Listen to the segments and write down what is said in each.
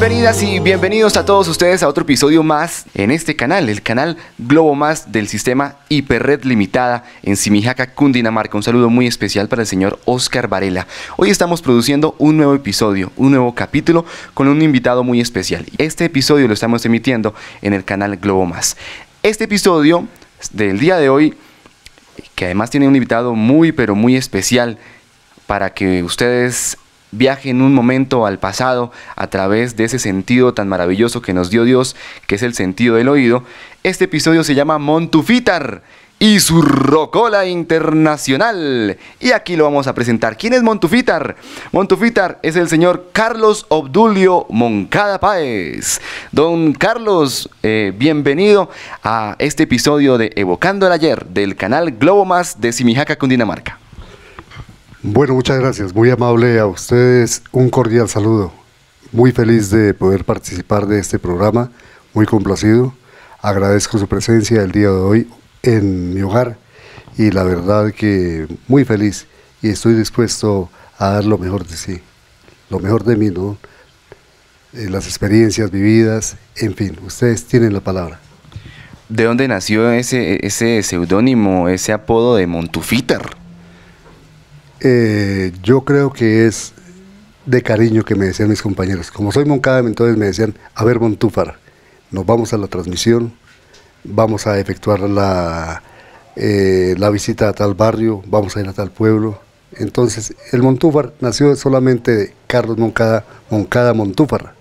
Bienvenidas y bienvenidos a todos ustedes a otro episodio más en este canal, el canal Globo Más del sistema Hiperred Limitada en Simijaca, Cundinamarca. Un saludo muy especial para el señor Oscar Varela. Hoy estamos produciendo un nuevo episodio, un nuevo capítulo con un invitado muy especial. Este episodio lo estamos emitiendo en el canal Globo Más. Este episodio del día de hoy, que además tiene un invitado muy pero muy especial para que ustedes viaje en un momento al pasado a través de ese sentido tan maravilloso que nos dio Dios, que es el sentido del oído. Este episodio se llama Montufitar y su rocola internacional. Y aquí lo vamos a presentar. ¿Quién es Montufitar? Montufitar es el señor Carlos Obdulio Moncada Páez. Don Carlos, eh, bienvenido a este episodio de Evocando el Ayer del canal Globo Más de Simijaca, Cundinamarca. Bueno, muchas gracias. Muy amable a ustedes. Un cordial saludo. Muy feliz de poder participar de este programa. Muy complacido. Agradezco su presencia el día de hoy en mi hogar y la verdad que muy feliz y estoy dispuesto a dar lo mejor de sí, lo mejor de mí, ¿no? Eh, las experiencias vividas, en fin, ustedes tienen la palabra. ¿De dónde nació ese, ese seudónimo, ese apodo de Montufiter? Eh, yo creo que es de cariño que me decían mis compañeros. Como soy Moncada, entonces me decían, a ver Montúfar, nos vamos a la transmisión, vamos a efectuar la, eh, la visita a tal barrio, vamos a ir a tal pueblo. Entonces, el Montúfar nació solamente de Carlos Moncada, Moncada Montúfar.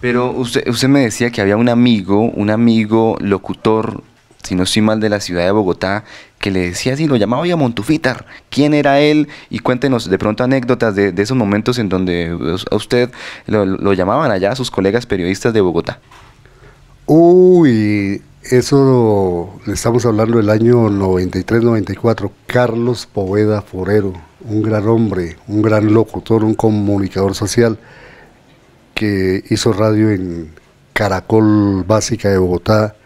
Pero usted, usted me decía que había un amigo, un amigo locutor, si no soy mal, de la ciudad de Bogotá, que le decía así, lo llamaba ya Montufitar, quién era él y cuéntenos de pronto anécdotas de, esos momentos en donde a usted lo, lo llamaban allá a sus colegas periodistas de Bogotá. Uy, eso estamos hablando del año 93-94. Carlos Poveda Forero, un gran hombre, un gran locutor, un comunicador social que hizo radio en Caracol Básica de Bogotá,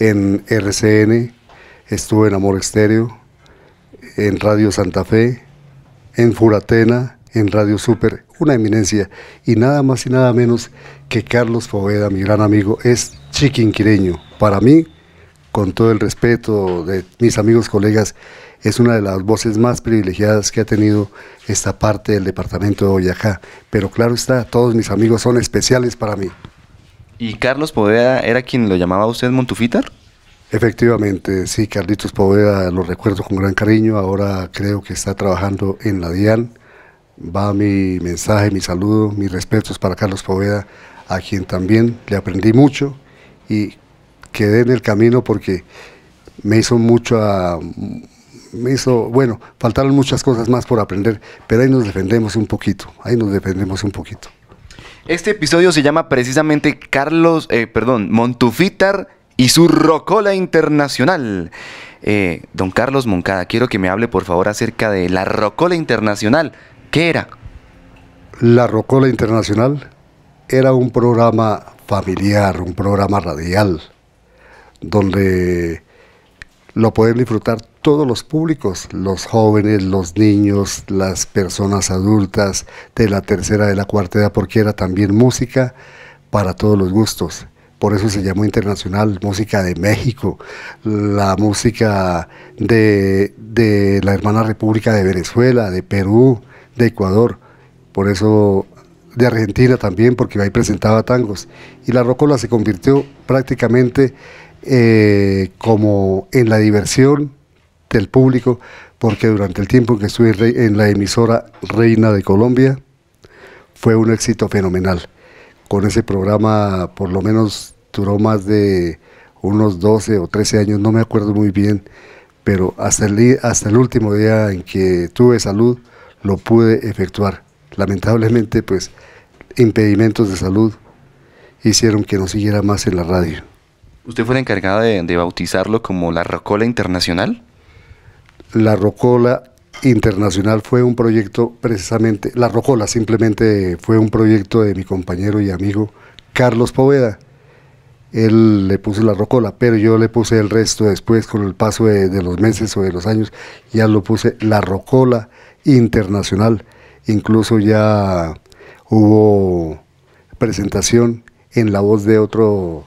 en RCN estuve en Amor Estéreo, en Radio Santa Fe, en Furatena, en Radio Super, una eminencia. Y nada más y nada menos que Carlos Poveda, mi gran amigo, es chiquinquireño. Para mí, con todo el respeto de mis amigos, colegas, es una de las voces más privilegiadas que ha tenido esta parte del departamento de Boyacá. Pero claro está, todos mis amigos son especiales para mí. ¿Y Carlos Poveda era quien lo llamaba usted Montufitar? Efectivamente, sí, Carlitos Poveda lo recuerdo con gran cariño, ahora creo que está trabajando en la DIAN. Va mi mensaje, mi saludo, mis respetos para Carlos Poveda, a quien también le aprendí mucho y quedé en el camino porque me hizo mucho, me hizo, bueno, faltaron muchas cosas más por aprender, pero ahí nos defendemos un poquito, ahí nos defendemos un poquito. Este episodio se llama precisamente Carlos, eh, perdón, Montufitar y su rocola internacional. Eh, don Carlos Moncada, quiero que me hable por favor acerca de la rocola internacional. ¿Qué era? La rocola internacional era un programa familiar, un programa radial, donde lo pueden disfrutar todos los públicos, los jóvenes, los niños, las personas adultas de la tercera, de la cuarta edad, porque era también música para todos los gustos por eso se llamó internacional, música de México, la música de, la hermana República de Venezuela, de Perú, de Ecuador, por eso de Argentina también, porque ahí presentaba tangos. Y la rocola se convirtió prácticamente eh, como en la diversión del público, porque durante el tiempo que estuve en la emisora Reina de Colombia, fue un éxito fenomenal con ese programa por lo menos duró más de unos 12 o 13 años, no me acuerdo muy bien, pero hasta el, hasta el último día en que tuve salud lo pude efectuar. Lamentablemente, pues, impedimentos de salud hicieron que no siguiera más en la radio. ¿Usted fue la encargada de, de bautizarlo como la Rocola Internacional? La Rocola internacional fue un proyecto precisamente, La Rocola simplemente fue un proyecto de mi compañero y amigo Carlos Poveda. Él le puso la rocola, pero yo le puse el resto después con el paso de, los meses o de los años, ya lo puse la rocola internacional. Incluso ya hubo presentación en la voz de otro,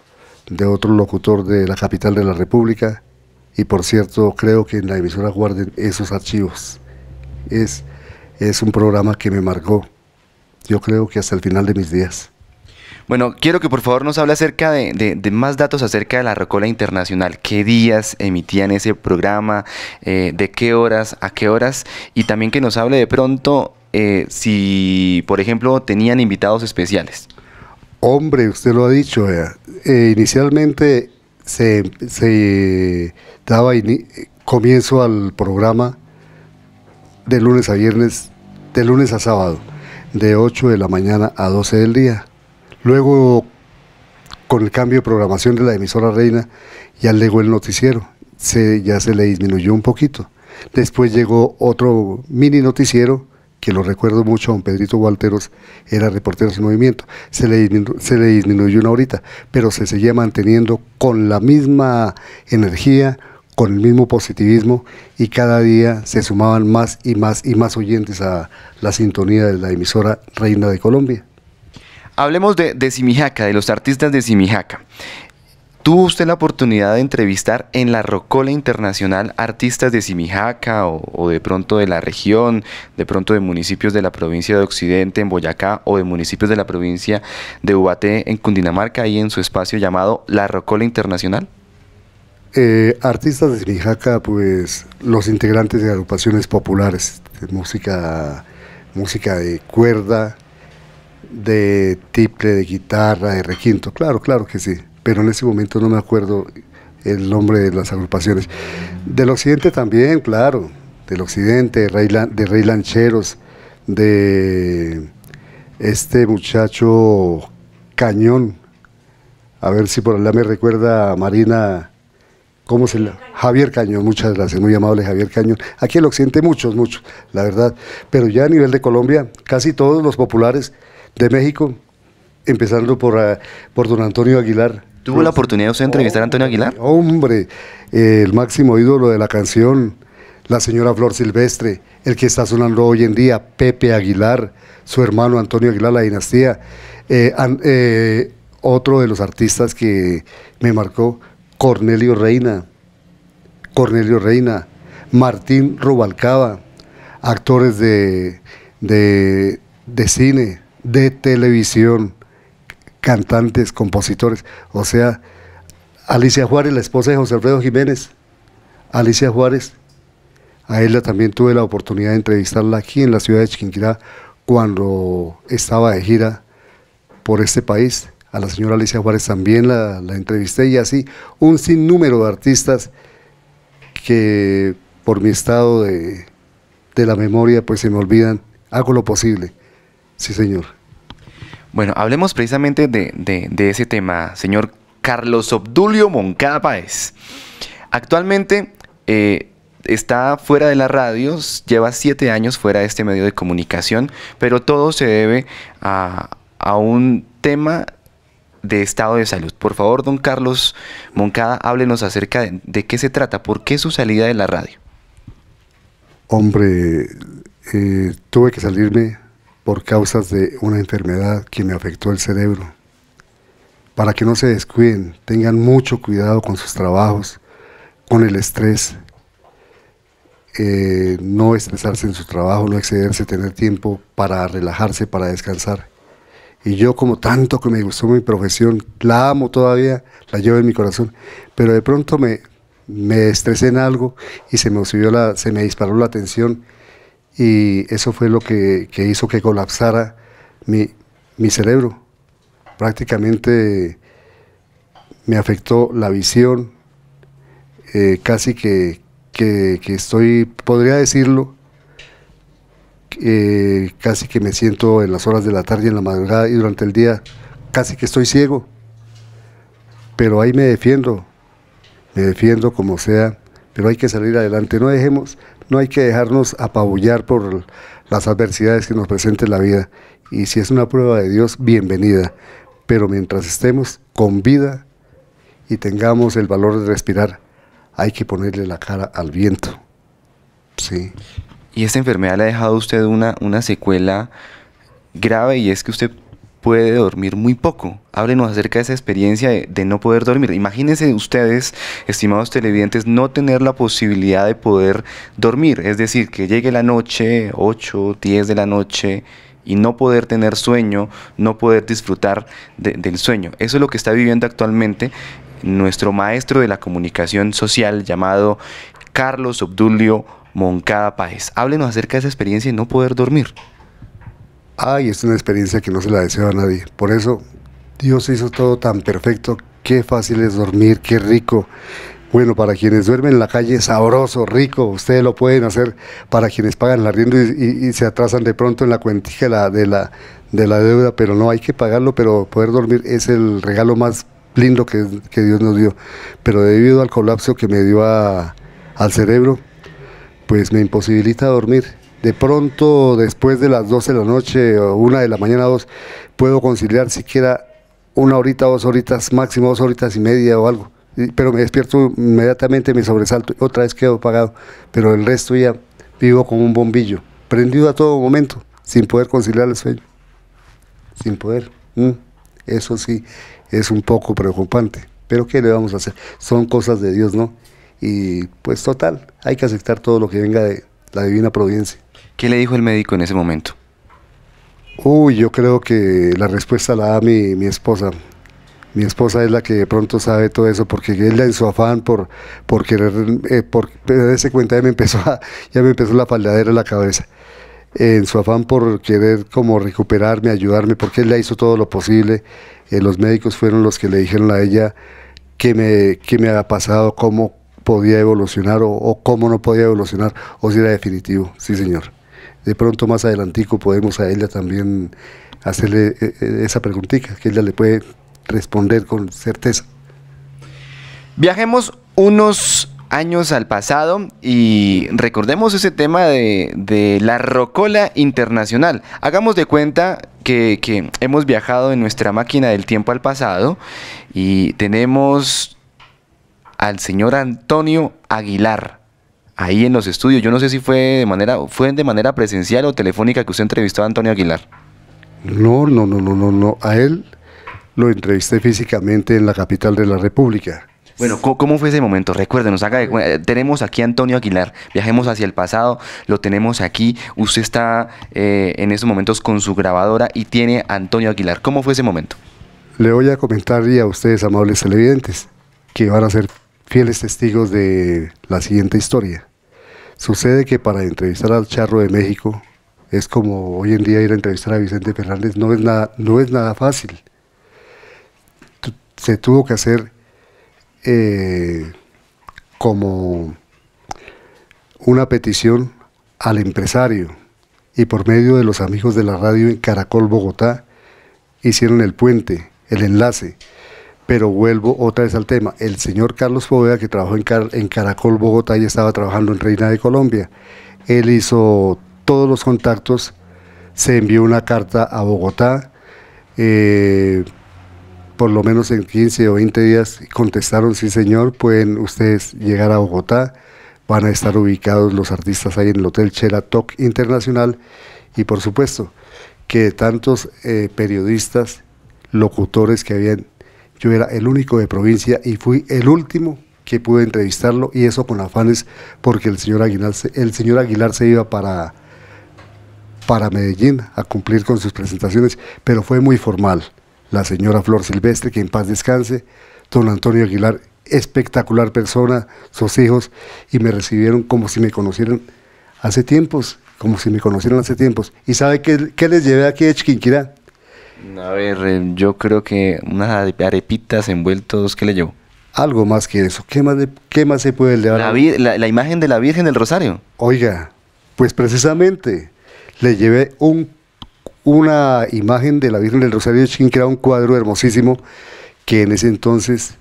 de otro locutor de la capital de la República. Y por cierto, creo que en la emisora guarden esos archivos es, es un programa que me marcó, yo creo que hasta el final de mis días. Bueno, quiero que por favor nos hable acerca de, más datos acerca de la Rocola Internacional. ¿Qué días emitían ese programa? Eh, ¿De qué horas a qué horas? Y también que nos hable de pronto eh, si, por ejemplo, tenían invitados especiales. Hombre, usted lo ha dicho. Eh, inicialmente se, daba comienzo al programa de lunes a viernes, de lunes a sábado, de 8 de la mañana a 12 del día. Luego, con el cambio de programación de la emisora Reina, ya llegó el noticiero, se, ya se le disminuyó un poquito. Después llegó otro mini noticiero, que lo recuerdo mucho, don Pedrito Walteros era reportero su movimiento. Se le, se le disminuyó una horita, pero se seguía manteniendo con la misma energía, con el mismo positivismo y cada día se sumaban más y más y más oyentes a la sintonía de la emisora Reina de Colombia. Hablemos de, Simijaca, de los artistas de Simijaca. Tuvo usted la oportunidad de entrevistar en la Rocola Internacional artistas de Simijaca o, de pronto de la región, de pronto de municipios de la provincia de Occidente en Boyacá o de municipios de la provincia de Ubaté en Cundinamarca y en su espacio llamado La Rocola Internacional. Eh, artistas de Sirijaca, pues los integrantes de agrupaciones populares, de música, música de cuerda, de tiple, de guitarra, de requinto, claro, claro que sí, pero en ese momento no me acuerdo el nombre de las agrupaciones. Del occidente también, claro, del occidente, de Rey, de Rey Lancheros, de este muchacho Cañón, a ver si por allá me recuerda Marina ¿Cómo se Javier Cañón, muchas gracias, muy amable Javier Cañón. Aquí en el occidente muchos, muchos, la verdad. Pero ya a nivel de Colombia, casi todos los populares de México, empezando por, ah, por don Antonio Aguilar. ¿Tuvo la oportunidad usted de entrevistar a Antonio Aguilar? Hombre, el máximo ídolo de la canción, la señora Flor Silvestre, el que está sonando hoy en día, Pepe Aguilar, su hermano Antonio Aguilar, la dinastía. Eh, eh, otro de los artistas que me marcó Cornelio Reina, Cornelio Reina, Martín Rubalcaba, actores de, de cine, de televisión, cantantes, compositores. O sea, Alicia Juárez, la esposa de José Alfredo Jiménez, Alicia Juárez, a ella también tuve la oportunidad de entrevistarla aquí en la ciudad de Chiquinquirá cuando estaba de gira por este país a la señora Alicia Juárez también la, entrevisté y así un sinnúmero de artistas que por mi estado de, la memoria pues se me olvidan. Hago lo posible. Sí, señor. Bueno, hablemos precisamente de, ese tema, señor Carlos Obdulio Moncada Páez. Actualmente eh, está fuera de las radios, lleva siete años fuera de este medio de comunicación, pero todo se debe a, a un tema de estado de salud. Por favor, don Carlos Moncada, háblenos acerca de, qué se trata, por qué su salida de la radio. Hombre, eh, tuve que salirme por causas de una enfermedad que me afectó el cerebro. Para que no se descuiden, tengan mucho cuidado con sus trabajos, con el estrés, eh, no estresarse en su trabajo, no excederse, tener tiempo para relajarse, para descansar. Y yo como tanto que me gustó mi profesión, la amo todavía, la llevo en mi corazón, pero de pronto me, me estresé en algo y se me, subió la, se me disparó la tensión y eso fue lo que, hizo que colapsara mi, cerebro. Prácticamente me afectó la visión, eh, casi que, que estoy, podría decirlo, eh, casi que me siento en las horas de la tarde, en la madrugada y durante el día, casi que estoy ciego. Pero ahí me defiendo, me defiendo como sea, pero hay que salir adelante, no dejemos, no hay que dejarnos apabullar por las adversidades que nos presente la vida. Y si es una prueba de Dios, bienvenida. Pero mientras estemos con vida y tengamos el valor de respirar, hay que ponerle la cara al viento. Sí. Y esta enfermedad le ha dejado a usted una, una secuela grave y es que usted puede dormir muy poco. Háblenos acerca de esa experiencia de, no poder dormir. Imagínense ustedes, estimados televidentes, no tener la posibilidad de poder dormir. Es decir, que llegue la noche, 8, 10 de la noche, y no poder tener sueño, no poder disfrutar del sueño. Eso es lo que está viviendo actualmente nuestro maestro de la comunicación social llamado Carlos Obdulio Moncada Páez, Háblenos acerca de esa experiencia de no poder dormir. Ay, es una experiencia que no se la deseo a nadie. Por eso Dios hizo todo tan perfecto. Qué fácil es dormir, qué rico. Bueno, para quienes duermen en la calle, sabroso, rico, ustedes lo pueden hacer. Para quienes pagan la rienda y, se atrasan de pronto en la cuentija de la, deuda, pero no hay que pagarlo, pero poder dormir es el regalo más lindo que, Dios nos dio. Pero debido al colapso que me dio al cerebro, pues me imposibilita dormir. De pronto, después de las 12 de la noche o 1 de la mañana, 2, puedo conciliar siquiera una horita, dos horitas, máximo dos horitas y media o algo. Pero me despierto inmediatamente, me sobresalto, otra vez quedo apagado. Pero el resto ya vivo como un bombillo, prendido a todo momento, sin poder conciliar el sueño. Sin poder. Mm. Eso sí, es un poco preocupante. Pero ¿qué le vamos a hacer? Son cosas de Dios, ¿no? Y pues total, hay que aceptar todo lo que venga de la divina providencia. ¿Qué le dijo el médico en ese momento? Uy, yo creo que la respuesta la da mi, esposa. Mi esposa es la que de pronto sabe todo eso, porque ella en su afán por, por querer, eh, por eh, darse cuenta, ya me empezó, ya me empezó la faldadera en la cabeza en su afán por querer como recuperarme, ayudarme, porque ella hizo todo lo posible. Eh, los médicos fueron los que le dijeron a ella qué me, qué me pasado, cómo, podía evolucionar o, cómo no podía evolucionar, o si era definitivo, sí señor. De pronto más adelantico podemos a ella también hacerle eh, eh, esa preguntita, que ella le puede responder con certeza. Viajemos unos años al pasado y recordemos ese tema de, la rocola internacional. Hagamos de cuenta que, que, hemos viajado en nuestra máquina del tiempo al pasado y tenemos al señor Antonio Aguilar. Ahí en los estudios, yo no sé si fue de manera, fue de manera presencial o telefónica que usted entrevistó a Antonio Aguilar. No, no, no, no, no, no. A él lo entrevisté físicamente en la capital de la República. Bueno, ¿cómo, fue ese momento? Recuerden, tenemos aquí a Antonio Aguilar, viajemos hacia el pasado, lo tenemos aquí, usted está eh, en estos momentos con su grabadora y tiene a Antonio Aguilar. ¿Cómo fue ese momento? Le voy a comentar y a ustedes, amables televidentes, que van a ser fieles testigos de la siguiente historia. Sucede que para entrevistar al Charro de México es como hoy en día ir a entrevistar a Vicente Fernández, no es nada, no es nada fácil. Se tuvo que hacer eh, como una petición al empresario y por medio de los amigos de la radio en Caracol Bogotá hicieron el puente, el enlace pero vuelvo otra vez al tema. El señor Carlos Poveda, que trabajó en, Caracol Bogotá y estaba trabajando en Reina de Colombia, él hizo todos los contactos, se envió una carta a Bogotá, eh, por lo menos en 15 o 20 días contestaron, sí señor, pueden ustedes llegar a Bogotá, van a estar ubicados los artistas ahí en el Hotel Chela Cheratoc Internacional y por supuesto que tantos eh, periodistas, locutores que habían yo era el único de provincia y fui el último que pude entrevistarlo y eso con afanes porque el señor Aguilar se, el señor Aguilar se iba para, para Medellín a cumplir con sus presentaciones, pero fue muy formal. La señora Flor Silvestre, que en paz descanse, don Antonio Aguilar, espectacular persona, sus hijos, y me recibieron como si me conocieran hace tiempos, como si me conocieran hace tiempos. ¿Y sabe qué, qué les llevé aquí de Chiquinquirá? A ver, eh, yo creo que unas arepitas envueltos, ¿qué le llevo? Algo más que eso. ¿Qué más, qué más se puede llevar? La, imagen de la Virgen del Rosario. Oiga, pues precisamente le llevé un, una imagen de la Virgen del Rosario de era un cuadro hermosísimo que en ese entonces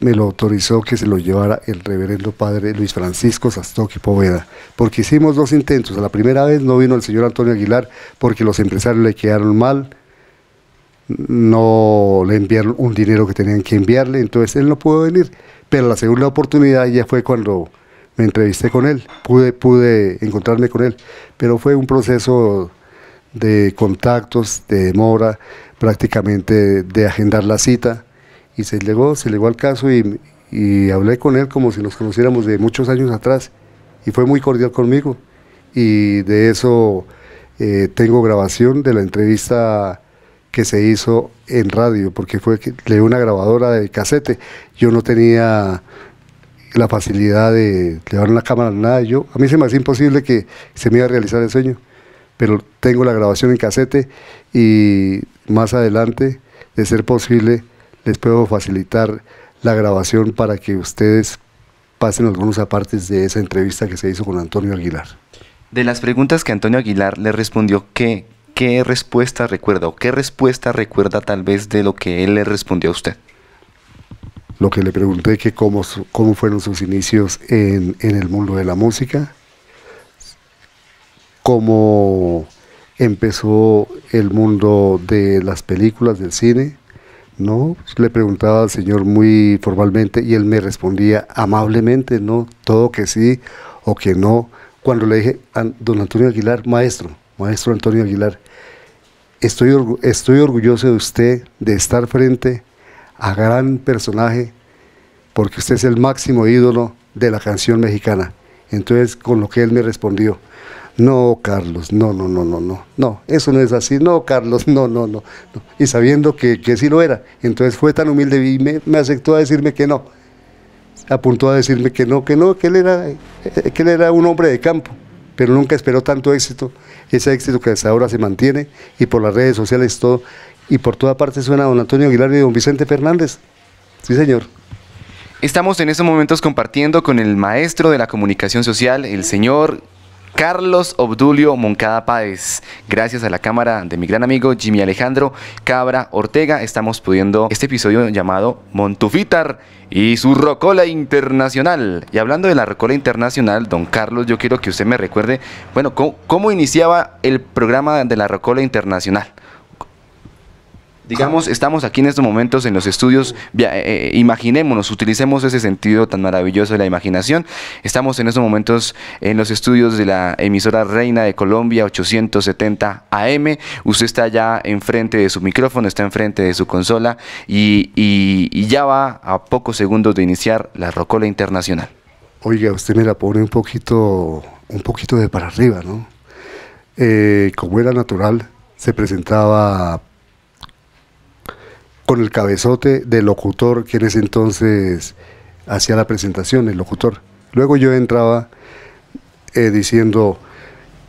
me lo autorizó que se lo llevara el reverendo padre Luis Francisco Sastoqui Poveda, porque hicimos dos intentos. la primera vez no vino el señor Antonio Aguilar porque los empresarios le quedaron mal, no le enviaron un dinero que tenían que enviarle, entonces él no pudo venir. Pero la segunda oportunidad ya fue cuando me entrevisté con él, pude, pude encontrarme con él, pero fue un proceso de contactos, de demora, prácticamente de agendar la cita y se llegó, se llegó al caso y, y hablé con él como si nos conociéramos de muchos años atrás y fue muy cordial conmigo y de eso eh, tengo grabación de la entrevista que se hizo en radio porque fue de una grabadora de casete yo no tenía la facilidad de llevar una cámara nada yo a mí se me hacía imposible que se me iba a realizar el sueño pero tengo la grabación en casete y más adelante de ser posible les puedo facilitar la grabación para que ustedes pasen algunos apartes de esa entrevista que se hizo con Antonio Aguilar. De las preguntas que Antonio Aguilar le respondió, ¿qué, qué respuesta recuerda o qué respuesta recuerda tal vez de lo que él le respondió a usted? Lo que le pregunté que cómo, cómo fueron sus inicios en, en el mundo de la música, cómo empezó el mundo de las películas, del cine, ¿no? Pues, le preguntaba al Señor muy formalmente y él me respondía amablemente, ¿no? Todo que sí o que no. Cuando le dije a don Antonio Aguilar, maestro, maestro Antonio Aguilar, estoy, estoy orgulloso de usted de estar frente a gran personaje porque usted es el máximo ídolo de la canción mexicana. Entonces, con lo que él me respondió, no, Carlos, no, no, no, no, no, no, eso no es así, no, Carlos, no, no, no. Y sabiendo que, sí lo era, entonces fue tan humilde y me, me, aceptó a decirme que no. Apuntó a decirme que no, que no, que él, era, eh, que él era un hombre de campo, pero nunca esperó tanto éxito, ese éxito que hasta ahora se mantiene y por las redes sociales todo, y por toda parte suena don Antonio Aguilar y don Vicente Fernández. Sí, señor. Estamos en estos momentos compartiendo con el maestro de la comunicación social, el señor Carlos Obdulio Moncada Páez. Gracias a la cámara de mi gran amigo Jimmy Alejandro Cabra Ortega estamos pudiendo este episodio llamado Montufitar y su Rocola Internacional. Y hablando de la Rocola Internacional, don Carlos, yo quiero que usted me recuerde, bueno, cómo, cómo iniciaba el programa de la Rocola Internacional. Digamos, estamos aquí en estos momentos en los estudios, eh, eh, imaginémonos, utilicemos ese sentido tan maravilloso de la imaginación. Estamos en estos momentos en los estudios de la emisora Reina de Colombia 870 AM. Usted está ya enfrente de su micrófono, está enfrente de su consola y, ya va a pocos segundos de iniciar la Rocola Internacional. Oiga, usted me la pone un poquito, un poquito de para arriba, ¿no? Eh, como era natural, se presentaba con el cabezote del locutor, que en ese entonces hacía la presentación, el locutor. Luego yo entraba eh, diciendo,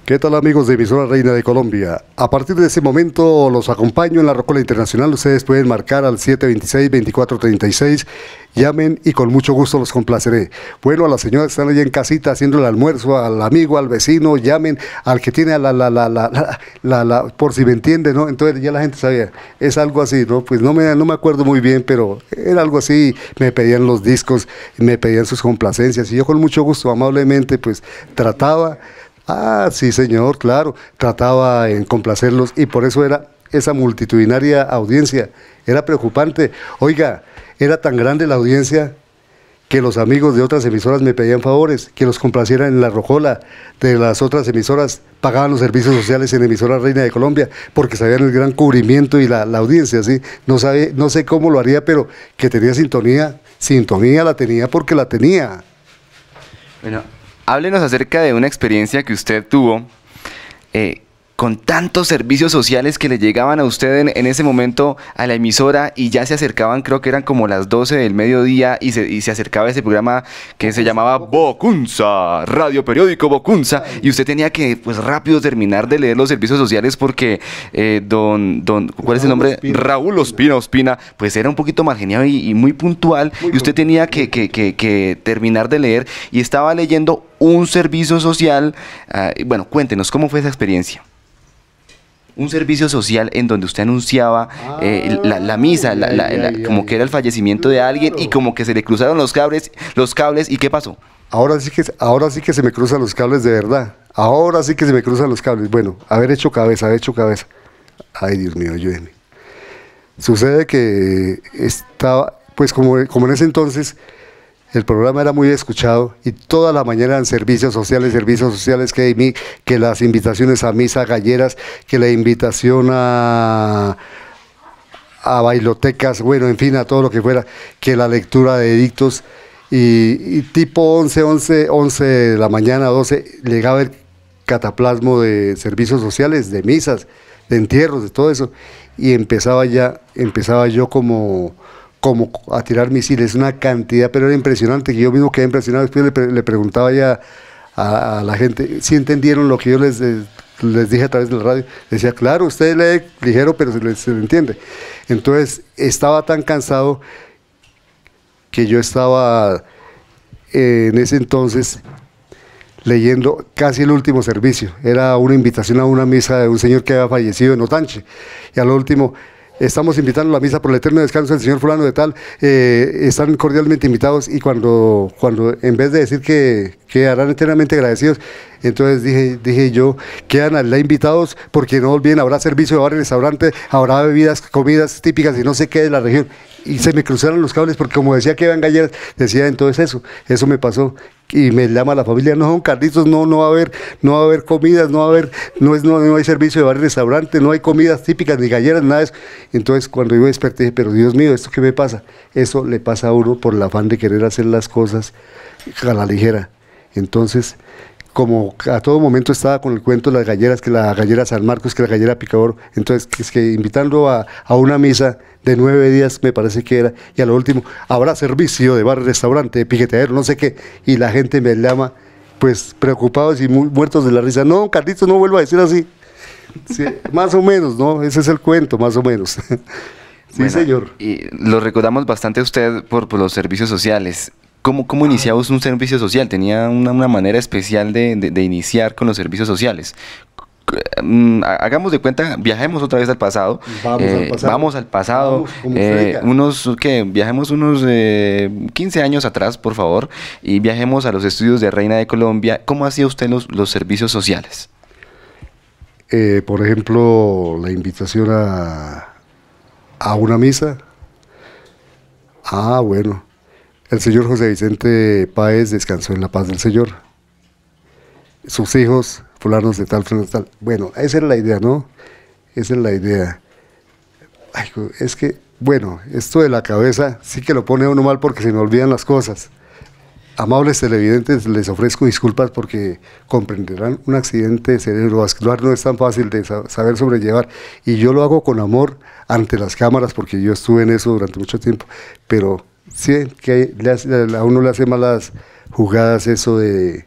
¿Qué tal amigos de Emisora Reina de Colombia? A partir de ese momento los acompaño en la Rocola Internacional. Ustedes pueden marcar al 726-2436. Llamen y con mucho gusto los complaceré. Bueno, a las señoras que están allá en casita haciendo el almuerzo, al amigo, al vecino, llamen al que tiene la, la, la, la, la, la, por si me entiende, ¿no? Entonces ya la gente sabía, es algo así, ¿no? Pues no me, no me acuerdo muy bien, pero era algo así. Me pedían los discos, me pedían sus complacencias y yo con mucho gusto, amablemente, pues trataba Ah, sí, señor, claro. Trataba en complacerlos y por eso era esa multitudinaria audiencia. Era preocupante. Oiga, era tan grande la audiencia que los amigos de otras emisoras me pedían favores, que los complacieran en la rojola de las otras emisoras, pagaban los servicios sociales en emisora Reina de Colombia, porque sabían el gran cubrimiento y la, audiencia, ¿sí? No, sabe, no sé cómo lo haría, pero que tenía sintonía, sintonía la tenía porque la tenía. Bueno, háblenos acerca de una experiencia que usted tuvo eh, con tantos servicios sociales que le llegaban a usted en, ese momento a la emisora y ya se acercaban, creo que eran como las 12 del mediodía y se, y se acercaba ese programa que se llamaba Bocunza, Radio Periódico Bocunza, y usted tenía que pues rápido terminar de leer los servicios sociales porque eh, don, don, ¿cuál es el nombre? Raúl Ospina Ospina, pues era un poquito más y, y muy puntual y usted tenía que, que, que, terminar de leer y estaba leyendo un servicio social. Ah, bueno, cuéntenos, ¿cómo fue esa experiencia? un servicio social en donde usted anunciaba eh, la, ah, misa, como que era el fallecimiento de alguien y como que se le cruzaron los cables, los cables y qué pasó. Ahora sí que, ahora sí que se me cruzan los cables de verdad. Ahora sí que se me cruzan los cables. Bueno, haber hecho cabeza, haber hecho cabeza. Ay, Dios mío, ayúdenme. Sucede que estaba, pues como, como en ese entonces el programa era muy escuchado y toda la mañana eran servicios sociales, servicios sociales que, mí, que las invitaciones a misa galleras, que la invitación a, a bailotecas, bueno, en fin, a todo lo que fuera, que la lectura de edictos. Y, y, tipo 11, 11, 11 de la mañana, 12, llegaba el cataplasmo de servicios sociales, de misas, de entierros, de todo eso. Y empezaba ya, empezaba yo como como a tirar misiles, una cantidad, pero era impresionante, que yo mismo quedé impresionado, después le, preguntaba ya a, la gente, si entendieron lo que yo les, eh, les dije a través de la radio, decía, claro, usted lee ligero, pero se le, entiende. Entonces, estaba tan cansado que yo estaba eh, en ese entonces leyendo casi el último servicio, era una invitación a una misa de un señor que había fallecido en Otanche, y al último estamos invitando a la misa por el eterno descanso del señor fulano de tal, eh, están cordialmente invitados y cuando, cuando en vez de decir que quedarán eternamente agradecidos, entonces dije, dije yo, quedan invitados porque no olviden, habrá servicio de bar restaurante, habrá bebidas, comidas típicas y no sé qué de la región. Y se me cruzaron los cables porque como decía que iban Galleras, decía entonces eso, eso me pasó y me llama la familia, no son carlitos, no, no va a haber, no va a haber comidas, no va a haber, no es, no, no hay servicio de bar y restaurante, no hay comidas típicas, ni galleras, nada de eso. Entonces cuando yo desperté dije, pero Dios mío, ¿esto qué me pasa? Eso le pasa a uno por el afán de querer hacer las cosas a la ligera. Entonces, como a todo momento estaba con el cuento de las galleras, que la gallera San Marcos, que la gallera Picador, entonces es que invitando a, una misa de nueve días, me parece que era, y a lo último, habrá servicio de bar, restaurante, piqueteadero, no sé qué, y la gente me llama, pues preocupados y muertos de la risa, no, Carlitos, no vuelva a decir así, más o menos, ¿no? Ese es el cuento, más o menos. Sí, señor. Y lo recordamos bastante a usted por, por, los servicios sociales. ¿Cómo, ¿Cómo iniciabas un servicio social? ¿Tenía una, manera especial de, iniciar con los servicios sociales? Mm, hagamos de cuenta, viajemos otra vez al pasado. Vamos al eh, pasado. Eh, unos, que Viajemos unos 15 eh, años atrás, por favor, y viajemos a los estudios de Reina de Colombia. ¿Cómo hacía usted los, servicios sociales? por ejemplo, la invitación a, a una misa. Ah, bueno el señor José Vicente Páez descansó en la paz del Señor. Sus hijos, fulanos de tal, fulanos de tal. Bueno, esa era la idea, ¿no? Esa es la idea. es que, bueno, esto de la cabeza sí que lo pone uno mal porque se me olvidan las cosas. Amables televidentes, les ofrezco disculpas porque comprenderán un accidente cerebrovascular no es tan fácil de saber sobrellevar y yo lo hago con amor ante las cámaras porque yo estuve en eso durante mucho tiempo, pero Sí, que a uno le hace malas jugadas eso de,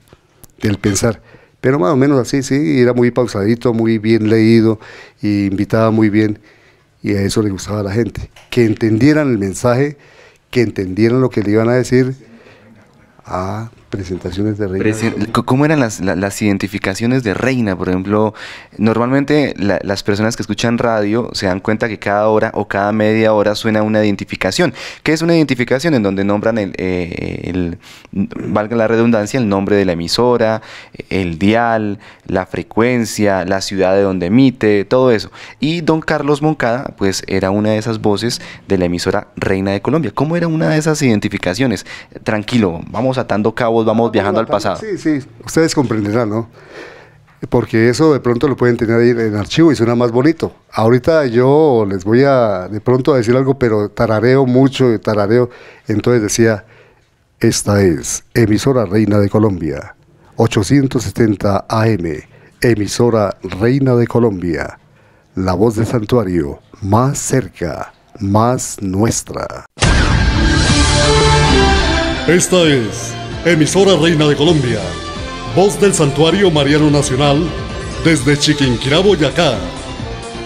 del pensar. Pero más o menos así, sí, era muy pausadito, muy bien leído, y invitaba muy bien, y a eso le gustaba a la gente. Que entendieran el mensaje, que entendieran lo que le iban a decir. a... Ah. Presentaciones de reina. ¿Cómo eran las, identificaciones de reina? Por ejemplo, normalmente las personas que escuchan radio se dan cuenta que cada hora o cada media hora suena una identificación. ¿Qué es una identificación? En donde nombran eh, el, valga la redundancia, el nombre de la emisora, el dial, la frecuencia, la ciudad de donde emite, todo eso. Y don Carlos Moncada, pues era una de esas voces de la emisora Reina de Colombia. ¿Cómo era una de esas identificaciones? Tranquilo, vamos atando cabos vamos, viajando al pasado. Sí, sí, ustedes comprenderán, ¿no? Porque eso de pronto lo pueden tener ahí en archivo y suena más bonito. Ahorita yo les voy a de pronto a decir algo, pero tarareo mucho, tarareo. Entonces decía, esta es emisora Reina de Colombia, 870 AM, emisora Reina de Colombia, la voz del santuario, más cerca, más nuestra. Esta es Emisora Reina de Colombia. Voz del Santuario Mariano Nacional desde Chiquinquirá, Boyacá.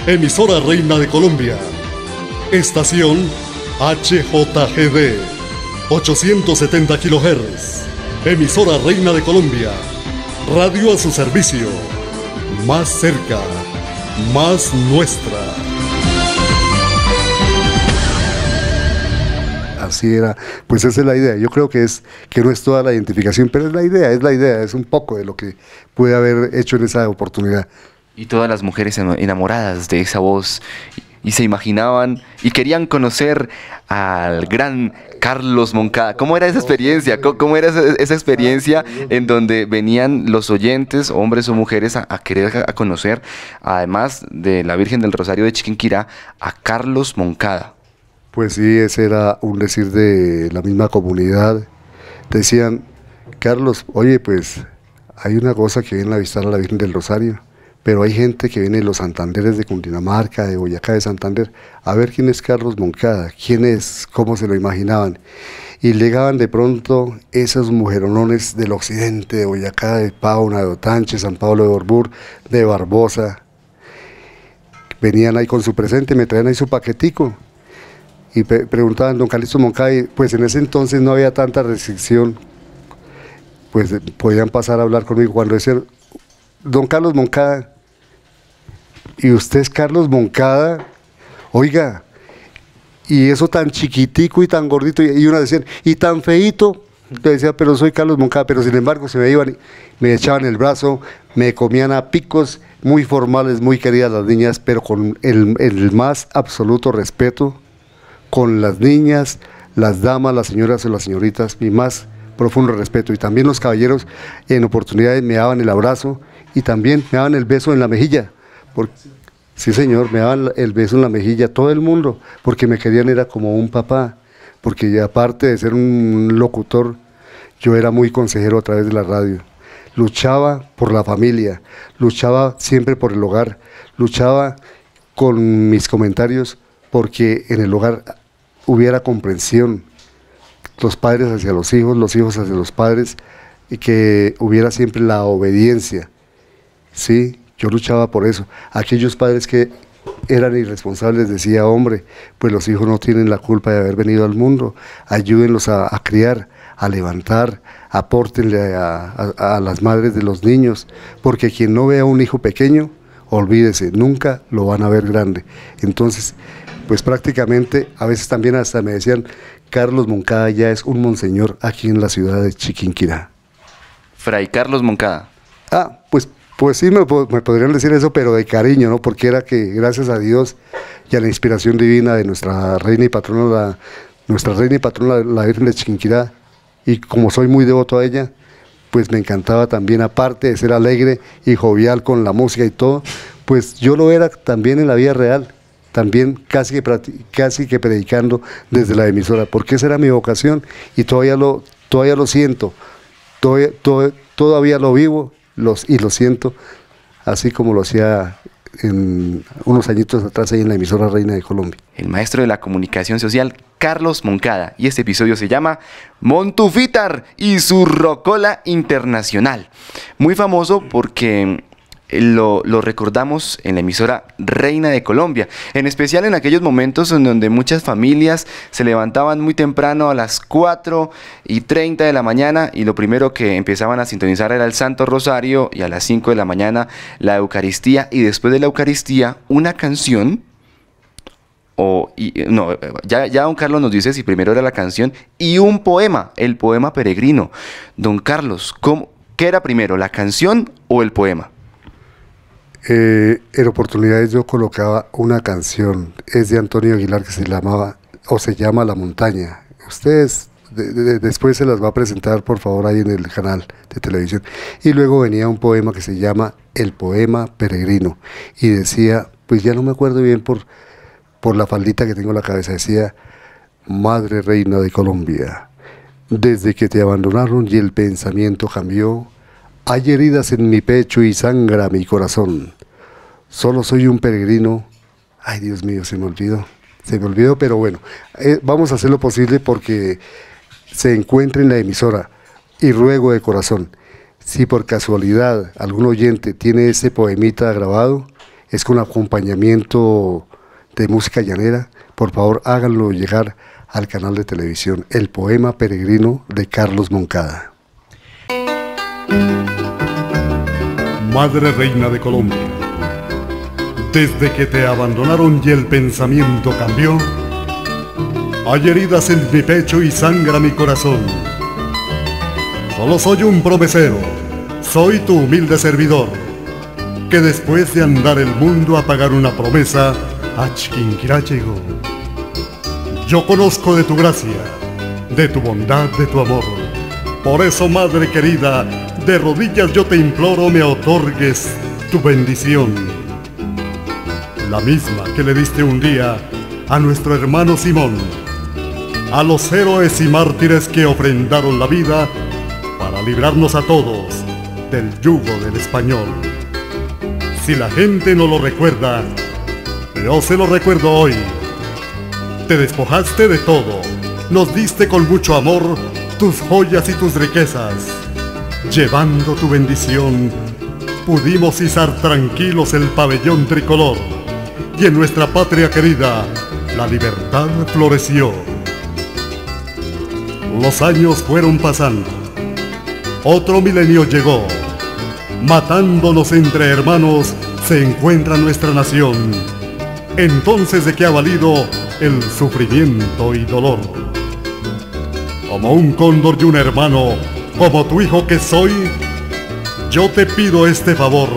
Emisora Reina de Colombia. Estación HJGD 870 kHz. Emisora Reina de Colombia. Radio a su servicio. Más cerca. Más nuestra. así era. Pues esa es la idea. Yo creo que es que no es toda la identificación, pero es la idea, es la idea, es un poco de lo que puede haber hecho en esa oportunidad. Y todas las mujeres enamoradas de esa voz y se imaginaban y querían conocer al gran Carlos Moncada. ¿Cómo era esa experiencia? ¿Cómo era esa experiencia en donde venían los oyentes, hombres o mujeres, a, querer a conocer, además de la Virgen del Rosario de Chiquinquirá, a Carlos Moncada? Pues sí, ese era un decir de la misma comunidad. Decían, Carlos, oye, pues hay una cosa que viene a visitar a la Virgen del Rosario, pero hay gente que viene de los Santanderes de Cundinamarca, de Boyacá, de Santander, a ver quién es Carlos Moncada, quién es, cómo se lo imaginaban. Y llegaban de pronto esos mujeronones del occidente, de Boyacá, de Pauna, de Otanche, San Pablo de Orbur, de Barbosa. Venían ahí con su presente, me traían ahí su paquetico y preguntaban, don Calixto Moncada, pues en ese entonces no había tanta restricción, pues eh, podían pasar a hablar conmigo cuando decían, don Carlos Moncada, y usted es Carlos Moncada, oiga, y eso tan chiquitico y tan gordito, y uno decía, y tan feito, yo decía, pero soy Carlos Moncada, pero sin embargo se me iban, me echaban el brazo, me comían a picos, muy formales, muy queridas las niñas, pero con el, el más absoluto respeto con las niñas, las damas, las señoras o las señoritas, mi más profundo respeto. Y también los caballeros en oportunidades me daban el abrazo y también me daban el beso en la mejilla. sí, señor, me daban el beso en la mejilla todo el mundo, porque me querían, era como un papá. Porque aparte de ser un locutor, yo era muy consejero a través de la radio. Luchaba por la familia, luchaba siempre por el hogar, luchaba con mis comentarios porque en el hogar hubiera comprensión, los padres hacia los hijos, los hijos hacia los padres, y que hubiera siempre la obediencia. Sí, yo luchaba por eso. Aquellos padres que eran irresponsables decía, hombre, pues los hijos no tienen la culpa de haber venido al mundo, ayúdenlos a, criar, a levantar, apórtenle a, las madres de los niños, porque quien no vea a un hijo pequeño, olvídese, nunca lo van a ver grande. Entonces, pues prácticamente a veces también hasta me decían, Carlos Moncada ya es un monseñor aquí en la ciudad de Chiquinquirá. Fray Carlos Moncada. Ah, pues, pues sí me, me podrían decir eso, pero de cariño, ¿no? Porque era que gracias a Dios y a la inspiración divina de nuestra reina y patrona, la, nuestra reina y patrona, la Virgen de Chiquinquirá, y como soy muy devoto a ella, pues me encantaba también, aparte de ser alegre y jovial con la música y todo, pues yo lo era también en la vida real también casi que, casi que predicando desde la emisora, porque esa era mi vocación y todavía lo, todavía lo siento, todavía, lo vivo y lo siento, así como lo hacía en unos añitos atrás ahí en la emisora Reina de Colombia. El maestro de la comunicación social, Carlos Moncada, y este episodio se llama Montufitar y su Rocola Internacional. Muy famoso porque eh, lo, recordamos en la emisora Reina de Colombia, en especial en aquellos momentos en donde muchas familias se levantaban muy temprano a las 4 y 30 de la mañana y lo primero que empezaban a sintonizar era el Santo Rosario y a las 5 de la mañana la Eucaristía y después de la Eucaristía una canción. O, eh, no, ya, ya don Carlos nos dice si primero era la canción y un poema, el poema peregrino. Don Carlos, ¿cómo, ¿qué era primero, la canción o el poema? eh, en oportunidades yo colocaba una canción, es de Antonio Aguilar que se llamaba o se llama La Montaña. Ustedes después se las va a presentar por favor ahí en el canal de televisión. Y luego venía un poema que se llama El Poema Peregrino y decía, pues ya no me acuerdo bien por, por la faldita que tengo en la cabeza, decía, Madre Reina de Colombia, desde que te abandonaron y el pensamiento cambió, hay heridas en mi pecho y sangra mi corazón. Solo soy un peregrino. Ay, Dios mío, se me olvidó. Se me olvidó, pero bueno, eh, vamos a hacer lo posible porque se encuentre en la emisora. Y ruego de corazón, si por casualidad algún oyente tiene ese poemita grabado, es con acompañamiento de música llanera, por favor háganlo llegar al canal de televisión El Poema Peregrino de Carlos Moncada. madre reina de Colombia. Desde que te abandonaron y el pensamiento cambió, hay heridas en mi pecho y sangra mi corazón. Solo soy un promesero, soy tu humilde servidor, que después de andar el mundo a pagar una promesa, a Chiquinquirá llegó. Yo conozco de tu gracia, de tu bondad, de tu amor. Por eso, madre querida, de rodillas yo te imploro me otorgues tu bendición. La misma que le diste un día a nuestro hermano Simón, a los héroes y mártires que ofrendaron la vida para librarnos a todos del yugo del español. Si la gente no lo recuerda, yo se lo recuerdo hoy. Te despojaste de todo, nos diste con mucho amor tus joyas y tus riquezas Llevando tu bendición, pudimos izar tranquilos el pabellón tricolor y en nuestra patria querida la libertad floreció. Los años fueron pasando, otro milenio llegó, matándonos entre hermanos se encuentra nuestra nación. Entonces de qué ha valido el sufrimiento y dolor. Como un cóndor y un hermano, como tu hijo que soy, yo te pido este favor,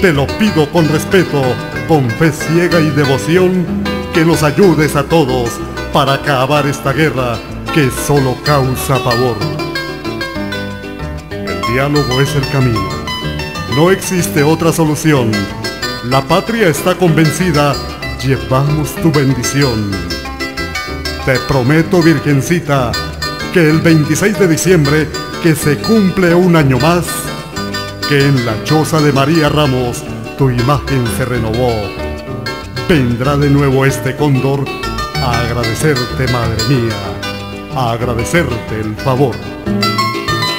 te lo pido con respeto, con fe ciega y devoción, que nos ayudes a todos para acabar esta guerra que solo causa pavor. El diálogo es el camino. No existe otra solución. La patria está convencida, llevamos tu bendición. Te prometo, Virgencita, que el 26 de diciembre que se cumple un año más, que en la choza de María Ramos tu imagen se renovó. Vendrá de nuevo este cóndor a agradecerte, madre mía, a agradecerte el favor.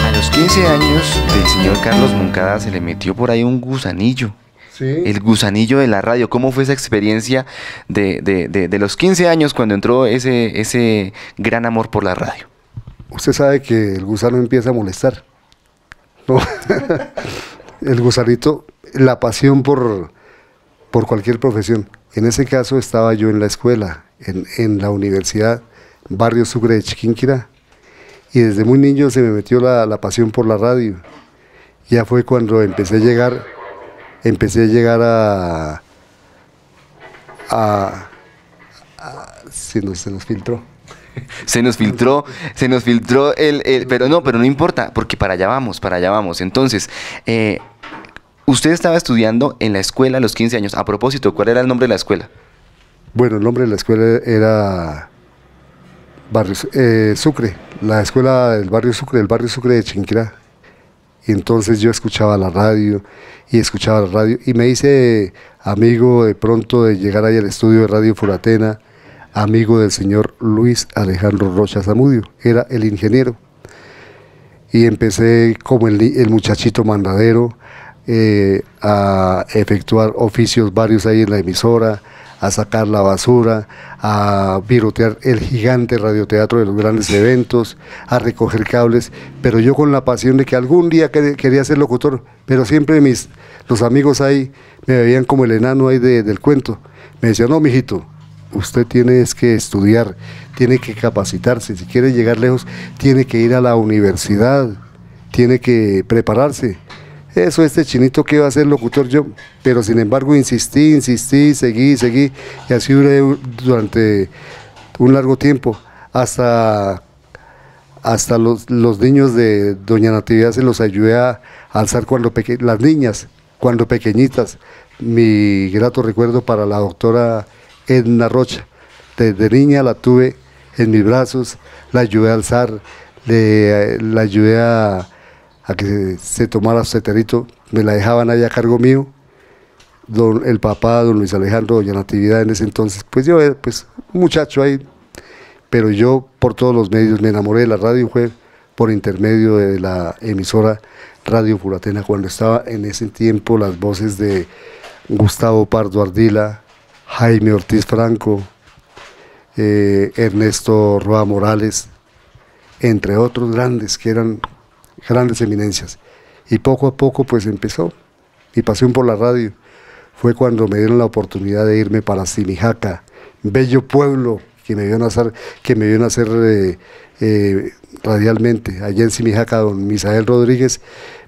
A los 15 años del señor Carlos Moncada se le metió por ahí un gusanillo. Sí. El gusanillo de la radio. ¿Cómo fue esa experiencia de, de, de, de los 15 años cuando entró ese, ese gran amor por la radio? usted sabe que el gusano empieza a molestar. el gusanito, la pasión por, por cualquier profesión. En ese caso estaba yo en la escuela, en, la universidad, barrio Sucre de Chiquinquirá. Y desde muy niño se me metió la, pasión por la radio. Ya fue cuando empecé a llegar, empecé a llegar a, a, se nos filtró. se nos filtró, se nos filtró el, Pero no, pero no importa, porque para allá vamos, para allá vamos. Entonces, eh, usted estaba estudiando en la escuela a los 15 años. A propósito, ¿cuál era el nombre de la escuela? Bueno, el nombre de la escuela era Barrio eh, Sucre, la escuela del Barrio Sucre, el Barrio Sucre de Chinquirá. Y entonces yo escuchaba la radio y escuchaba la radio y me hice amigo de pronto de llegar ahí al estudio de Radio Furatena amigo del señor Luis Alejandro Rocha Zamudio, era el ingeniero. Y empecé como el, muchachito mandadero eh, a efectuar oficios varios ahí en la emisora, a sacar la basura, a virotear el gigante radioteatro de los grandes eventos, a recoger cables, pero yo con la pasión de que algún día quería ser locutor, pero siempre mis los amigos ahí me veían como el enano ahí del cuento. Me decían, no, mijito, usted tiene es que estudiar, tiene que capacitarse, si quiere llegar lejos, tiene que ir a la universidad, tiene que prepararse. Eso, este chinito que iba a ser locutor yo, pero sin embargo insistí, insistí, seguí, seguí, y así duré durante un largo tiempo, hasta, hasta los, niños de Doña Natividad se los ayudé a alzar cuando las niñas, cuando pequeñitas. Mi grato recuerdo para la doctora en la rocha. Desde niña la tuve en mis brazos, la ayudé a alzar, le, la ayudé a, que se tomara su teterito, me la dejaban allá a cargo mío. el papá, don Luis Alejandro, doña Natividad en ese entonces, pues yo era eh, pues, muchacho ahí, pero yo por todos los medios me enamoré de la radio, fue por intermedio de la emisora Radio Furatena, cuando estaba en ese tiempo las voces de Gustavo Pardo Ardila, Jaime Ortiz Franco, eh, Ernesto Roa Morales, entre otros grandes que eran grandes eminencias. Y poco a poco pues empezó mi pasión por la radio. Fue cuando me dieron la oportunidad de irme para Simijaca, bello pueblo que me vio nacer, eh, eh, radialmente. Allá en Simijaca, don Misael Rodríguez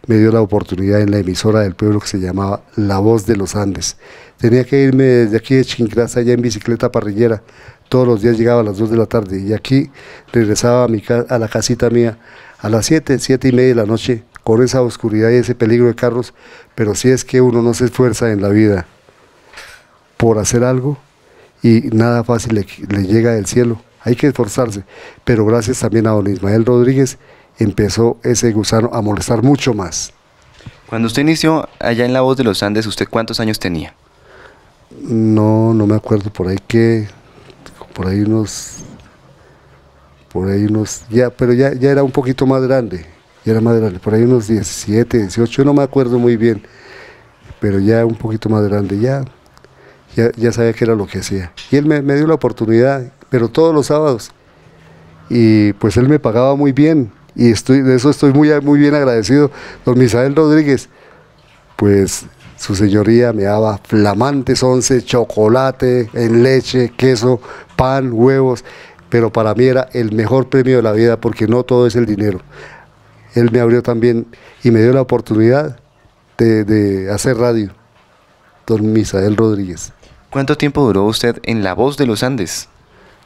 me dio la oportunidad en la emisora del pueblo que se llamaba La Voz de los Andes. Tenía que irme desde aquí de Chingrasa allá en bicicleta parrillera. Todos los días llegaba a las 2 de la tarde y aquí regresaba a, mi a la casita mía a las 7, 7 y media de la noche con esa oscuridad y ese peligro de carros. Pero si es que uno no se esfuerza en la vida por hacer algo y nada fácil le llega del cielo. Hay que esforzarse. Pero gracias también a don Ismael Rodríguez empezó ese gusano a molestar mucho más. Cuando usted inició allá en La Voz de los Andes, ¿usted cuántos años tenía? No, no me acuerdo por ahí que por ahí unos por ahí unos ya, pero ya ya era un poquito más grande. Ya era más grande, por ahí unos 17, 18, no me acuerdo muy bien. Pero ya un poquito más grande, ya ya, sabía que era lo que hacía. Y él me, dio la oportunidad, pero todos los sábados. Y pues él me pagaba muy bien y estoy, de eso estoy muy, muy bien agradecido. Don Misael Rodríguez, pues su señoría me daba flamantes once, chocolate en leche, queso, pan, huevos, pero para mí era el mejor premio de la vida porque no todo es el dinero. Él me abrió también y me dio la oportunidad de, de hacer radio. Don Misael Rodríguez. ¿Cuánto tiempo duró usted en La Voz de los Andes?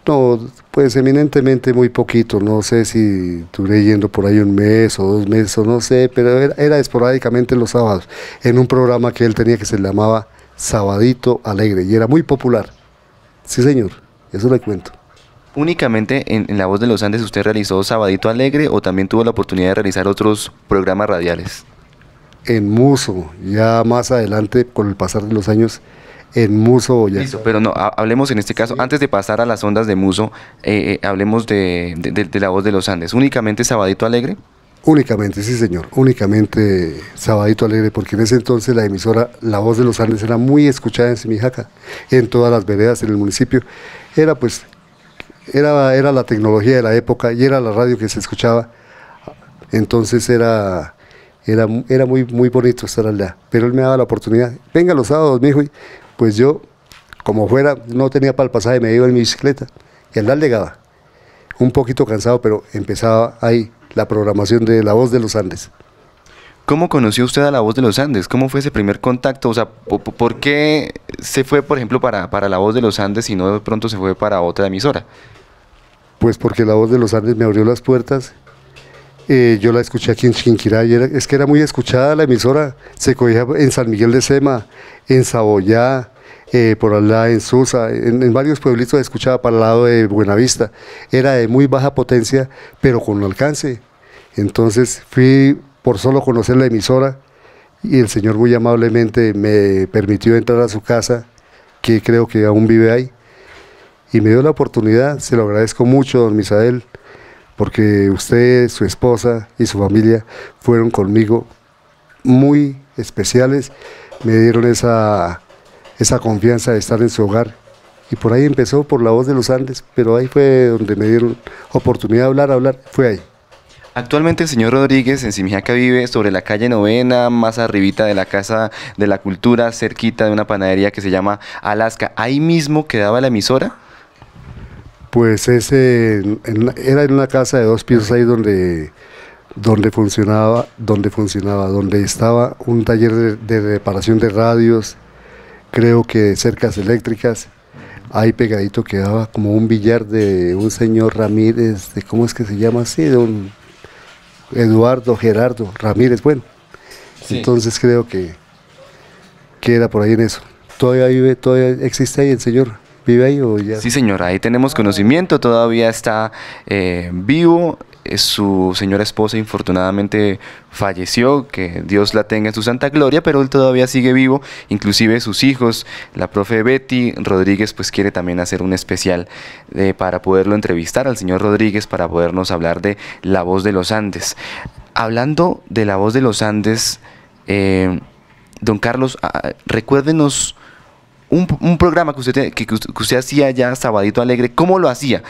No, pues eminentemente muy poquito, no sé si duré yendo por ahí un mes o dos meses, no sé, pero era, esporádicamente los sábados, en un programa que él tenía que se llamaba Sabadito Alegre y era muy popular. Sí, señor, eso le cuento. ¿Únicamente en, en La Voz de los Andes usted realizó Sabadito Alegre o también tuvo la oportunidad de realizar otros programas radiales? En Muso, ya más adelante, con el pasar de los años, en Muso Boyacá. pero no, hablemos en este caso, antes de pasar a las ondas de Muso, eh, eh, hablemos de, la voz de los Andes. ¿Únicamente Sabadito Alegre? Únicamente, sí señor, únicamente Sabadito Alegre, porque en ese entonces la emisora La Voz de los Andes era muy escuchada en Semijaca, en todas las veredas, en el municipio. Era pues, era, era la tecnología de la época y era la radio que se escuchaba. Entonces era, era, era muy, muy bonito estar allá. Pero él me daba la oportunidad, venga los sábados, mijo, pues yo, como fuera, no tenía para el pasaje, me iba en mi bicicleta y andar llegaba. Un poquito cansado, pero empezaba ahí la programación de La Voz de los Andes. ¿Cómo conoció usted a La Voz de los Andes? ¿Cómo fue ese primer contacto? O sea, ¿por qué se fue, por ejemplo, para, para La Voz de los Andes y no de pronto se fue para otra emisora? Pues porque La Voz de los Andes me abrió las puertas eh, yo la escuché aquí en Chinquirá y es que era muy escuchada la emisora. Se cogía en San Miguel de Sema, en Saboyá, eh, por allá en Susa, en, varios pueblitos escuchaba para el lado de Buenavista. Era de muy baja potencia, pero con alcance. Entonces fui por solo conocer la emisora y el señor muy amablemente me permitió entrar a su casa, que creo que aún vive ahí, y me dio la oportunidad. Se lo agradezco mucho, don Misael porque usted, su esposa y su familia fueron conmigo muy especiales, me dieron esa, confianza de estar en su hogar. Y por ahí empezó por la voz de los Andes, pero ahí fue donde me dieron oportunidad de hablar, hablar, fue ahí. Actualmente el señor Rodríguez en Simijaca vive sobre la calle Novena, más arribita de la Casa de la Cultura, cerquita de una panadería que se llama Alaska. ¿Ahí mismo quedaba la emisora? Pues ese era en una casa de dos pisos ahí donde donde funcionaba, donde funcionaba, donde estaba un taller de, reparación de radios, creo que cercas eléctricas. Ahí pegadito quedaba como un billar de un señor Ramírez, de cómo es que se llama así, un Eduardo Gerardo Ramírez, bueno. Entonces creo que, queda por ahí en eso. Todavía vive, todavía existe ahí el señor. ¿Vive ya? Sí, señora, ahí tenemos conocimiento, todavía está eh, vivo. Eh, su señora esposa infortunadamente falleció, que Dios la tenga en su santa gloria, pero él todavía sigue vivo, inclusive sus hijos, la profe Betty Rodríguez, pues quiere también hacer un especial eh, para poderlo entrevistar al señor Rodríguez, para podernos hablar de La Voz de los Andes. Hablando de La Voz de los Andes, don Carlos, ah, recuérdenos un, programa que usted, usted hacía ya Sabadito Alegre, ¿cómo lo hacía?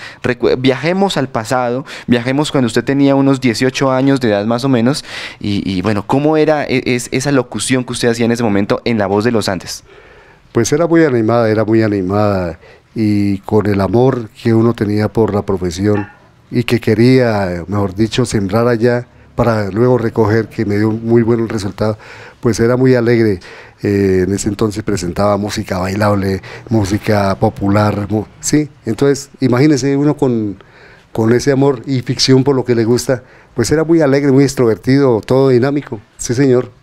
viajemos al pasado, viajemos cuando usted tenía unos 18 años de edad más o menos, y, bueno, ¿cómo era e, esa locución que usted hacía en ese momento en La Voz de los Andes? Pues era muy animada, era muy animada, y con el amor que uno tenía por la profesión y que quería, mejor dicho, sembrar allá para luego recoger, que me dio muy buen resultado, pues era muy alegre. Eh, en ese entonces presentaba música bailable, música popular, sí, entonces imagínese uno con, con ese amor y ficción por lo que le gusta, pues era muy alegre, muy extrovertido, todo dinámico, sí señor.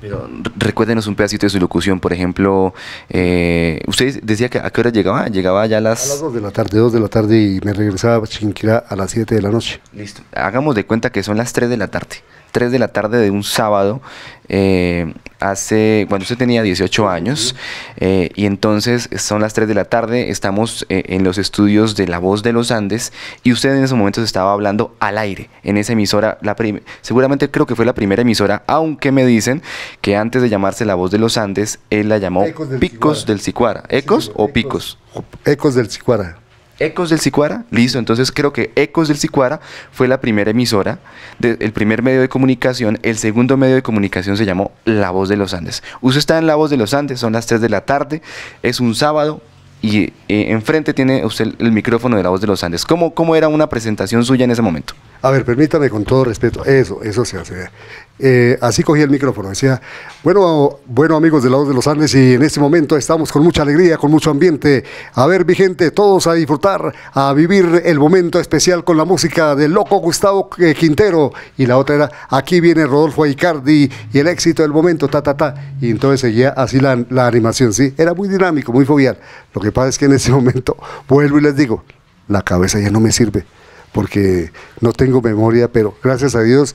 Pero recuérdenos un pedacito de su locución, por ejemplo, eh, usted decía que a qué hora llegaba, llegaba ya a las... A 2 de la tarde, 2 de la tarde y me regresaba a a las 7 de la noche. Listo, hagamos de cuenta que son las 3 de la tarde. 3 de la tarde de un sábado, eh, hace, cuando usted tenía 18 años, eh, y entonces son las 3 de la tarde, estamos eh, en los estudios de La Voz de los Andes, y usted en ese momento estaba hablando al aire, en esa emisora, la seguramente creo que fue la primera emisora, aunque me dicen que antes de llamarse La Voz de los Andes, él la llamó Picos del Cicuara. ¿Ecos o Picos? Ecos del Cicuara. Ecos del Sicuara, listo. Entonces creo que Ecos del Sicuara fue la primera emisora, el primer medio de comunicación. El segundo medio de comunicación se llamó La Voz de los Andes. Usted está en La Voz de los Andes, son las 3 de la tarde, es un sábado, y eh, enfrente tiene usted el micrófono de la voz de los Andes. ¿Cómo, ¿Cómo, era una presentación suya en ese momento? A ver, permítame con todo respeto, eso, eso se hace. Eh, así cogí el micrófono, decía, bueno, bueno amigos de la voz de los Andes y en este momento estamos con mucha alegría, con mucho ambiente. A ver, mi gente, todos a disfrutar, a vivir el momento especial con la música del loco Gustavo eh, Quintero. Y la otra era, aquí viene Rodolfo Aicardi y el éxito del momento, ta, ta, ta. Y entonces seguía así la, la animación, sí, era muy dinámico, muy fobial. Lo que pasa es que en ese momento, vuelvo y les digo, la cabeza ya no me sirve porque no tengo memoria, pero gracias a Dios,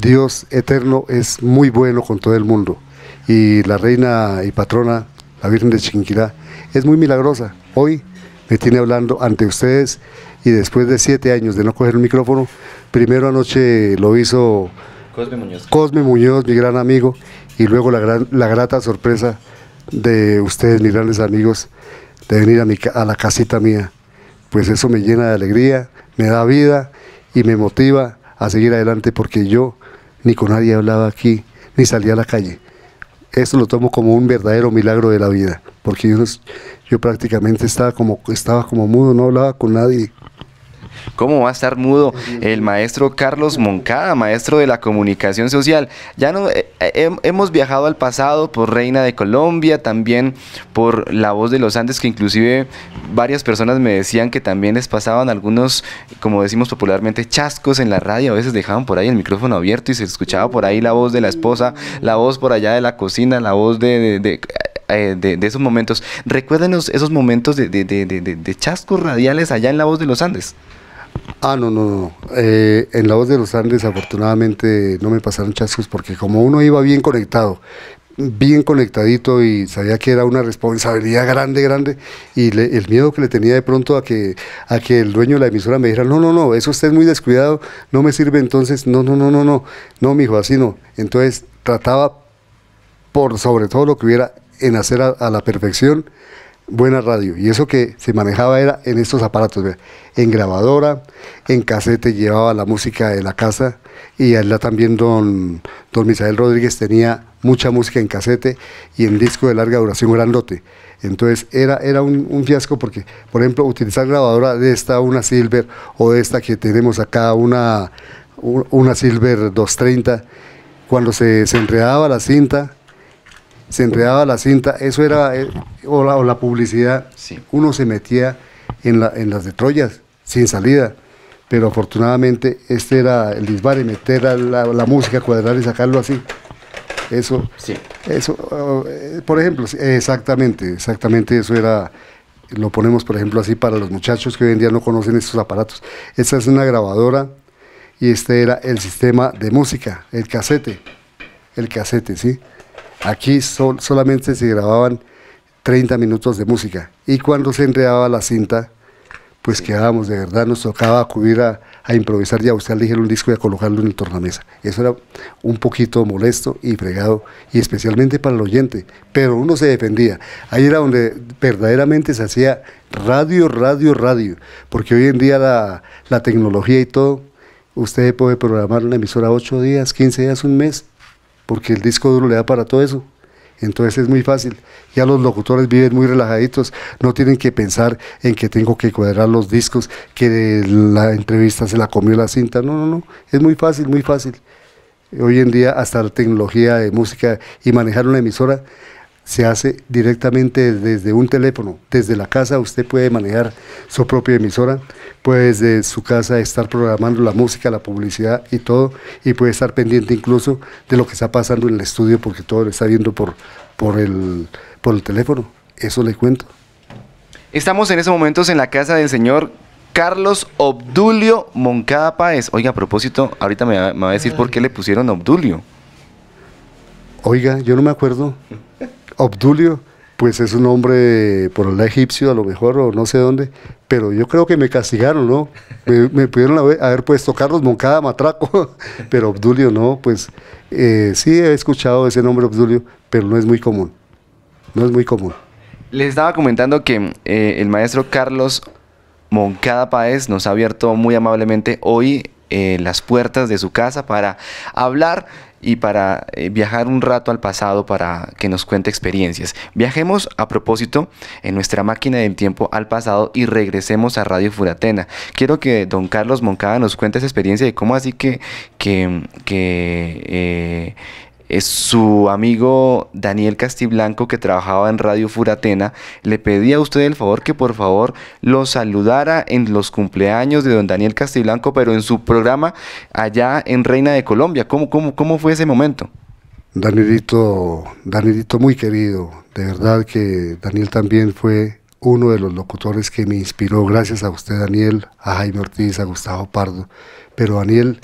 Dios eterno es muy bueno con todo el mundo. Y la reina y patrona, la Virgen de Chiquinquilá, es muy milagrosa. Hoy me tiene hablando ante ustedes y después de siete años de no coger el micrófono, primero anoche lo hizo Cosme Muñoz, mi gran amigo, y luego la, gran, la grata sorpresa de ustedes, mis grandes amigos, de venir a, a la casita mía. Pues eso me llena de alegría, me da vida y me motiva a seguir adelante porque yo ni con nadie hablaba aquí, ni salía a la calle. Eso lo tomo como un verdadero milagro de la vida, porque yo, yo prácticamente estaba como, estaba como mudo, no hablaba con nadie. ¿Cómo va a estar mudo el maestro Carlos Moncada, maestro de la comunicación social? Ya no, eh, eh, hemos viajado al pasado por Reina de Colombia, también por La Voz de los Andes, que inclusive varias personas me decían que también les pasaban algunos, como decimos popularmente, chascos en la radio. A veces dejaban por ahí el micrófono abierto y se escuchaba por ahí la voz de la esposa, la voz por allá de la cocina, la voz de, eh, esos momentos. Recuérdenos esos momentos de, de, chascos radiales allá en La Voz de los Andes. Ah, no, no, no. Eh, en La Voz de los Andes, afortunadamente, no me pasaron chascos porque como uno iba bien conectado, bien conectadito y sabía que era una responsabilidad grande, grande, y el miedo que le tenía de pronto a que, a que el dueño de la emisora me dijera, no, no, no, eso usted es muy descuidado, no me sirve, entonces, no, no, no, no, no, no, hijo, así no. Entonces, trataba por sobre todo lo que hubiera en hacer a la perfección buena radio. Y eso que se manejaba era en estos aparatos, en grabadora, en casete llevaba la música de la casa y allá también don, don Misael Rodríguez tenía mucha música en casete y en disco de larga duración grandote. Entonces era, era un, fiasco porque, por ejemplo, utilizar grabadora de esta, una Silver o de esta que tenemos acá, una, una Silver 230, cuando se, se enredaba la cinta, se entregaba la cinta, eso era, eh, o, la, publicidad, uno se metía en, la, en las de Troyas, sin salida, pero afortunadamente este era el disbar y meter la, música, cuadrar y sacarlo así. Eso, sí. eso eh, por ejemplo, exactamente, exactamente eso era, lo ponemos por ejemplo así para los muchachos que hoy en día no conocen estos aparatos. Esta es una grabadora y este era el sistema de música, el casete, el casete, ¿sí? Aquí solamente se grababan 30 minutos de música y cuando se entregaba la cinta, pues quedábamos, de verdad nos tocaba acudir a, improvisar ya usted usar elegir un disco y a colocarlo en el tornamesa. Eso era un poquito molesto y fregado, y especialmente para el oyente, pero uno se defendía. Ahí era donde verdaderamente se hacía radio, radio, radio, porque hoy en día la, la tecnología y todo, usted puede programar una emisora 8 días, 15 días, un mes, porque el disco duro le da para todo eso. Entonces es muy fácil. Ya los locutores viven muy relajaditos, no tienen que pensar en que tengo que cuadrar los discos, que la entrevista se la comió la cinta. No, no, no. Es muy fácil, muy fácil. Hoy en día hasta la tecnología de música y manejar una emisora se hace directamente desde un teléfono. Desde la casa usted puede manejar su propia emisora, puede desde su casa estar programando la música, la publicidad y todo, y puede estar pendiente incluso de lo que está pasando en el estudio porque todo lo está viendo por, por, el, por el teléfono. Eso le cuento. Estamos en esos momentos en la casa del señor Carlos Obdulio Moncada Páez. Oiga, a propósito, ahorita me, me va a decir por qué le pusieron Obdulio. Oiga, yo no me acuerdo. Obdulio, pues es un hombre por el egipcio a lo mejor o no sé dónde, pero yo creo que me castigaron, ¿no? Me, me pudieron haber, puesto Carlos Moncada Matraco, pero Obdulio no, pues eh, sí he escuchado ese nombre Obdulio, pero no es muy común, no es muy común. Les estaba comentando que eh, el maestro Carlos Moncada Páez nos ha abierto muy amablemente hoy eh, las puertas de su casa para hablar y para eh, viajar un rato al pasado para que nos cuente experiencias. Viajemos a propósito en nuestra máquina del tiempo al pasado y regresemos a Radio Furatena. Quiero que don Carlos Moncada nos cuente esa experiencia de cómo así que, que, que eh, su amigo Daniel Castiblanco, que trabajaba en Radio Furatena, le pedía a usted el favor que por favor lo saludara en los cumpleaños de don Daniel Castiblanco, pero en su programa allá en Reina de Colombia. ¿Cómo, cómo, cómo fue ese momento? Danielito, Danielito muy querido, de verdad que Daniel también fue uno de los locutores que me inspiró, gracias a usted Daniel, a Jaime Ortiz, a Gustavo Pardo, pero Daniel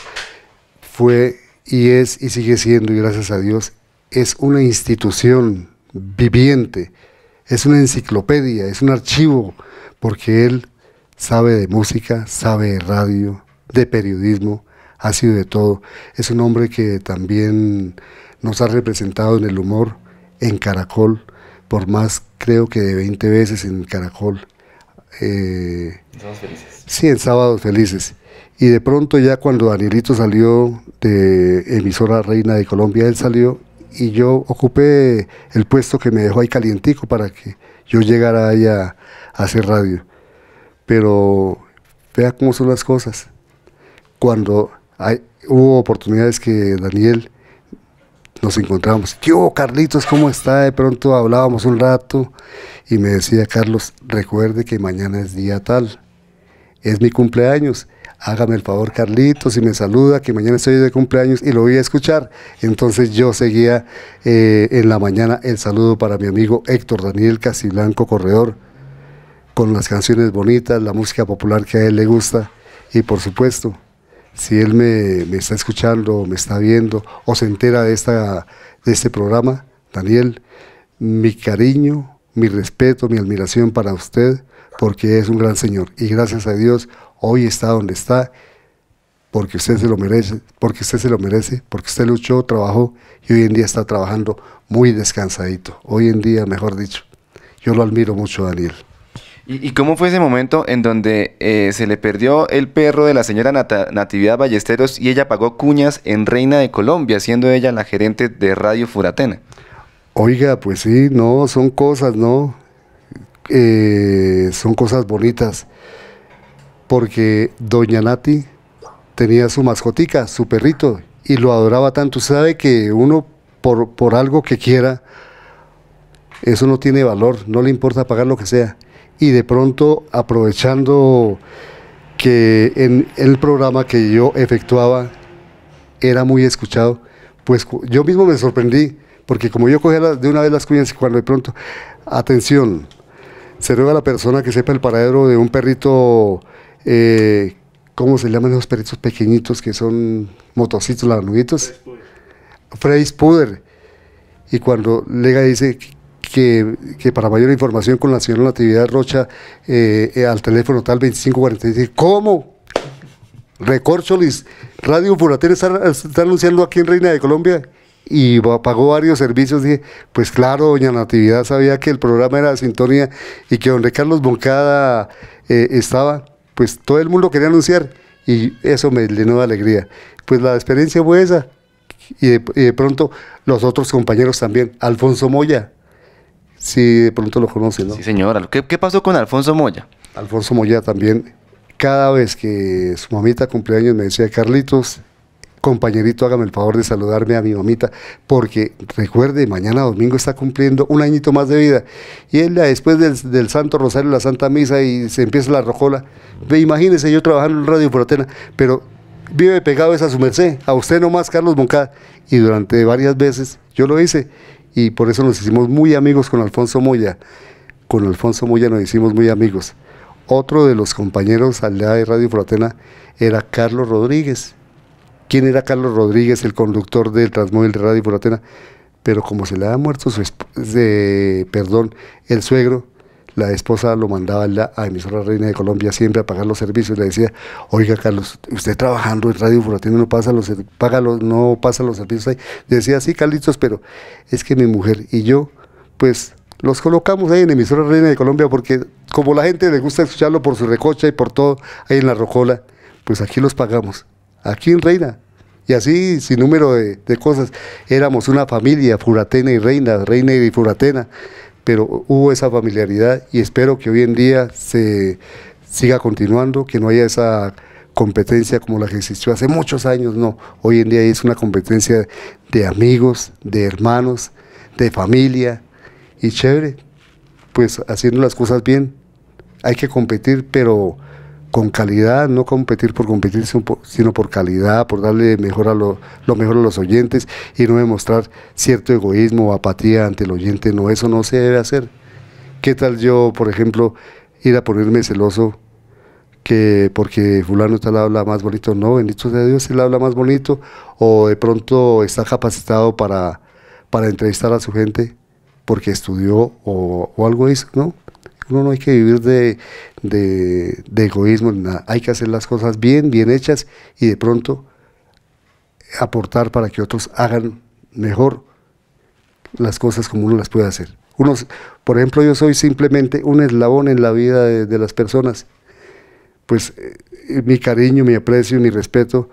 fue y es y sigue siendo, y gracias a Dios, es una institución viviente, es una enciclopedia, es un archivo, porque él sabe de música, sabe de radio, de periodismo, ha sido de todo. Es un hombre que también nos ha representado en el humor, en Caracol, por más creo que de 20 veces en Caracol. Eh, felices. Sí, en sábados felices. Y de pronto ya cuando Danielito salió de emisora Reina de Colombia, él salió y yo ocupé el puesto que me dejó ahí calientico para que yo llegara ahí a, hacer radio. Pero vea cómo son las cosas. Cuando hubo oportunidades que Daniel nos encontramos. Yo, Carlitos, ¿cómo está? De pronto hablábamos un rato y me decía, Carlos, recuerde que mañana es día tal, es mi cumpleaños hágame el favor Carlitos si me saluda que mañana estoy de cumpleaños y lo voy a escuchar. Entonces yo seguía eh, en la mañana el saludo para mi amigo Héctor Daniel Casiblanco Corredor, con las canciones bonitas, la música popular que a él le gusta y por supuesto, si él me, está escuchando, me está viendo o se entera de, esta, de este programa, Daniel, mi cariño, mi respeto, mi admiración para usted porque es un gran señor y gracias a Dios hoy está donde está, porque usted se lo merece, porque usted se lo merece, porque usted luchó, trabajó y hoy en día está trabajando muy descansadito. Hoy en día, mejor dicho, yo lo admiro mucho, Daniel. ¿Y, cómo fue ese momento en donde eh, se le perdió el perro de la señora Natividad Ballesteros y ella pagó cuñas en Reina de Colombia, siendo ella la gerente de Radio Furatena? Oiga, pues sí, no, son cosas, ¿no? Eh, son cosas bonitas porque doña Nati tenía su mascotica, su perrito, y lo adoraba tanto. Sabe que uno, por, algo que quiera, eso no tiene valor, no le importa pagar lo que sea. Y de pronto, aprovechando que en el programa que yo efectuaba era muy escuchado, pues yo mismo me sorprendí, porque como yo cogía de una vez las cuñas, y cuando de pronto, atención, se ruega a la persona que sepa el paradero de un perrito eh, ¿cómo se llaman esos perritos pequeñitos que son motocitos, lanuditos? Frey's Puder. Y cuando Lega dice que, para mayor información con la señora Natividad Rocha eh, eh, al teléfono tal dice, ¿cómo? Recorcholis, Radio Furater está, anunciando aquí en Reina de Colombia y pagó varios servicios. Dije, pues claro, doña Natividad sabía que el programa era de sintonía y que don Carlos Boncada eh, estaba pues todo el mundo quería anunciar y eso me llenó de alegría. Pues la experiencia fue esa y de, pronto los otros compañeros también. Alfonso Moya, si de pronto lo conocen, ¿no? Sí, señora. ¿Qué, ¿Qué pasó con Alfonso Moya? Alfonso Moya también, cada vez que su mamita cumpleaños me decía, Carlitos, compañerito, hágame el favor de saludarme a mi mamita, porque recuerde, mañana domingo está cumpliendo un añito más de vida. Y él, después del, Santo Rosario, la Santa Misa, y se empieza la rojola, Me imagínese yo trabajando en Radio Protena, pero vive pegado es a su merced, a usted nomás, Carlos Moncada. Y durante varias veces yo lo hice, y por eso nos hicimos muy amigos con Alfonso Moya. Con Alfonso Moya nos hicimos muy amigos. Otro de los compañeros día de Radio Fratena era Carlos Rodríguez quién era Carlos Rodríguez, el conductor del Transmóvil de Radio Furatena, pero como se le ha muerto su perdón, el suegro, la esposa lo mandaba a emisora Reina de Colombia siempre a pagar los servicios. Le decía, oiga Carlos, usted trabajando en Radio Furatena, no pasa los, paga no pasa los servicios ahí. Le decía, sí, Carlitos, pero es que mi mujer y yo, pues los colocamos ahí en emisora Reina de Colombia porque como la gente le gusta escucharlo por su recocha y por todo ahí en la rojola, pues aquí los pagamos aquí en Reina. Y así, sin número de, cosas. Éramos una familia, Furatena y Reina, Reina y Furatena, pero hubo esa familiaridad y espero que hoy en día se siga continuando, que no haya esa competencia como la que existió hace muchos años, no. Hoy en día es una competencia de amigos, de hermanos, de familia y chévere, pues haciendo las cosas bien. Hay que competir, pero con calidad, no competir por competir, sino por calidad, por darle mejor a lo, mejor a los oyentes y no demostrar cierto egoísmo o apatía ante el oyente. No, eso no se debe hacer. ¿Qué tal yo, por ejemplo, ir a ponerme celoso que porque fulano tal habla más bonito, no, bendito sea Dios, él habla más bonito, o de pronto está capacitado para, para entrevistar a su gente porque estudió o, o algo eso, ¿no? Uno no hay que vivir de, de, egoísmo, hay que hacer las cosas bien, bien hechas y de pronto aportar para que otros hagan mejor las cosas como uno las puede hacer. por ejemplo, yo soy simplemente un eslabón en la vida de, las personas. Pues eh, mi cariño, mi aprecio, mi respeto,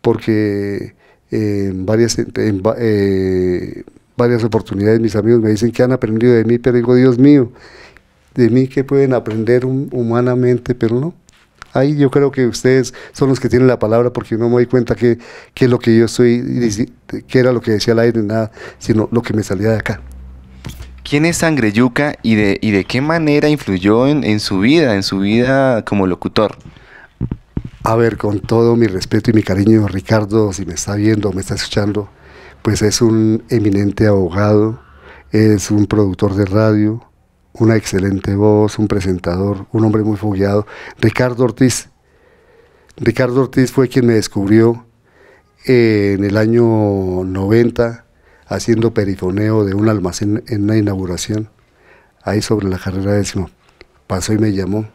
porque eh, en, varias, eh, varias oportunidades mis amigos me dicen que han aprendido de mí, pero digo, Dios mío, de mí que pueden aprender humanamente, pero no. Ahí yo creo que ustedes son los que tienen la palabra porque no me doy cuenta que, que lo que yo soy, que era lo que decía al aire, nada, sino lo que me salía de acá. ¿Quién es Sangre Yuca y de, y de qué manera influyó en, en su vida, en su vida como locutor? A ver, con todo mi respeto y mi cariño, Ricardo, si me está viendo o me está escuchando, pues es un eminente abogado, es un productor de radio, una excelente voz, un presentador, un hombre muy fogueado, Ricardo Ortiz. Ricardo Ortiz fue quien me descubrió eh, en el año 90 haciendo perifoneo de un almacén en una inauguración, ahí sobre la carrera décimo. Pasó y me llamó.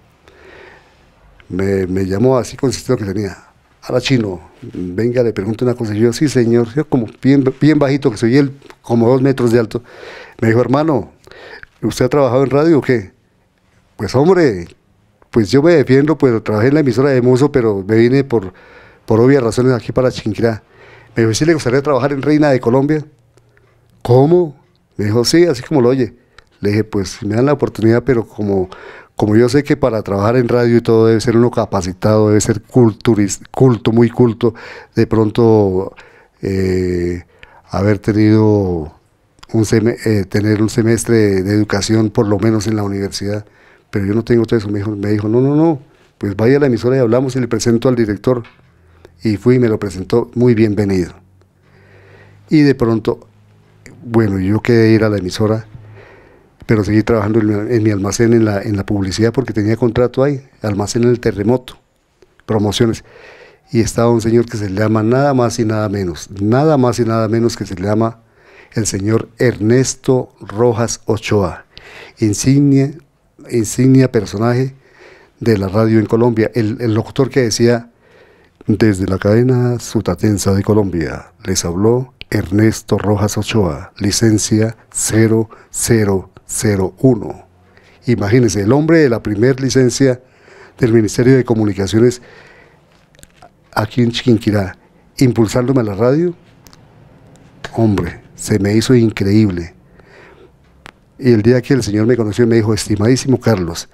Me, llamó así con esto que tenía. Ahora chino, venga, le pregunto una cosa. Yo, sí señor, yo como bien, bien bajito que soy él, como dos metros de alto. Me dijo, hermano, ¿Usted ha trabajado en radio o qué? Pues hombre, pues yo me defiendo, pues trabajé en la emisora de Mozo, pero me vine por, por obvias razones aquí para Chinquirá. Me dijo, ¿sí le gustaría trabajar en Reina de Colombia? ¿Cómo? Me dijo, sí, así como lo oye. Le dije, pues me dan la oportunidad, pero como, como yo sé que para trabajar en radio y todo debe ser uno capacitado, debe ser culto, muy culto, de pronto eh, haber tenido un eh, tener un semestre de educación por lo menos en la universidad, pero yo no tengo todo eso. Me dijo, me dijo, no, no, no, pues vaya a la emisora y hablamos y le presento al director. Y fui y me lo presentó muy bienvenido. Y de pronto, bueno, yo quedé ir a la emisora, pero seguí trabajando en, mi, almacén, en la, en la publicidad, porque tenía contrato ahí, almacén en el terremoto, promociones y estaba un señor que se le llama nada más y nada menos, nada más y nada menos que se le llama el señor Ernesto Rojas Ochoa, insignia, personaje de la radio en Colombia, el, doctor locutor que decía, desde la cadena Sutatensa de Colombia, les habló Ernesto Rojas Ochoa, licencia 0001. Imagínense, el hombre de la primer licencia del Ministerio de Comunicaciones aquí en Chiquinquirá, impulsándome a la radio. Hombre, se me hizo increíble. Y el día que el Señor me conoció me dijo, estimadísimo Carlos,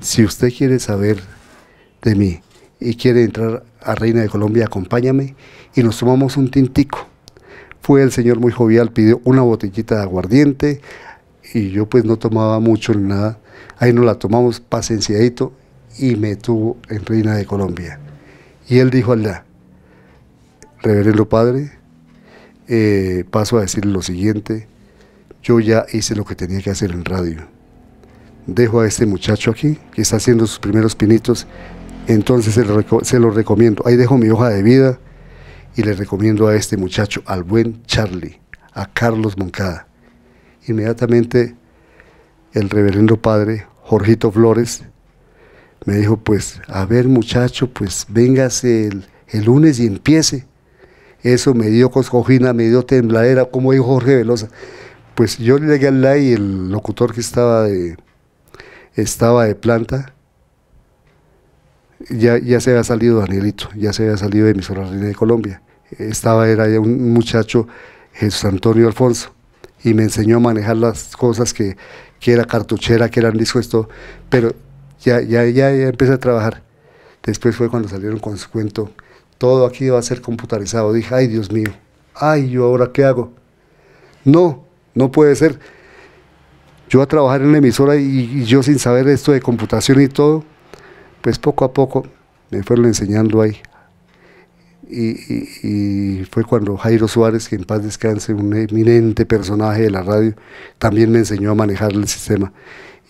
si usted quiere saber de mí y quiere entrar a Reina de Colombia, acompáñame y nos tomamos un tintico. Fue el señor muy jovial, pidió una botellita de aguardiente y yo pues no tomaba mucho ni nada. Ahí nos la tomamos pacienciadito y me tuvo en Reina de Colombia. Y él dijo revelé reverendo padre, eh, paso a decir lo siguiente, yo ya hice lo que tenía que hacer en radio. Dejo a este muchacho aquí, que está haciendo sus primeros pinitos, entonces se lo, recomiendo. Ahí dejo mi hoja de vida y le recomiendo a este muchacho, al buen Charlie, a Carlos Moncada. Inmediatamente el reverendo padre Jorgito Flores me dijo, pues, a ver muchacho, pues véngase el lunes y empiece. Eso me dio coscojina, me dio tembladera, como dijo Jorge Velosa. Pues yo llegué al live y el locutor que estaba de, estaba de planta, ya, ya se había salido Danielito, ya se había salido de mi Reina de Colombia. Estaba, era un muchacho, Jesús Antonio Alfonso, y me enseñó a manejar las cosas que, era cartuchera, que eran discos, todo, pero ya, ya, ya, ya empecé a trabajar. Después fue cuando salieron con su cuento todo aquí va a ser computarizado. Dije, ay Dios mío, ay, ¿yo ahora qué hago? No, no puede ser. Yo a trabajar en la emisora y, yo sin saber esto de computación y todo, pues poco a poco me fueron enseñando ahí. Y, fue cuando Jairo Suárez, que en paz descanse, un eminente personaje de la radio, también me enseñó a manejar el sistema.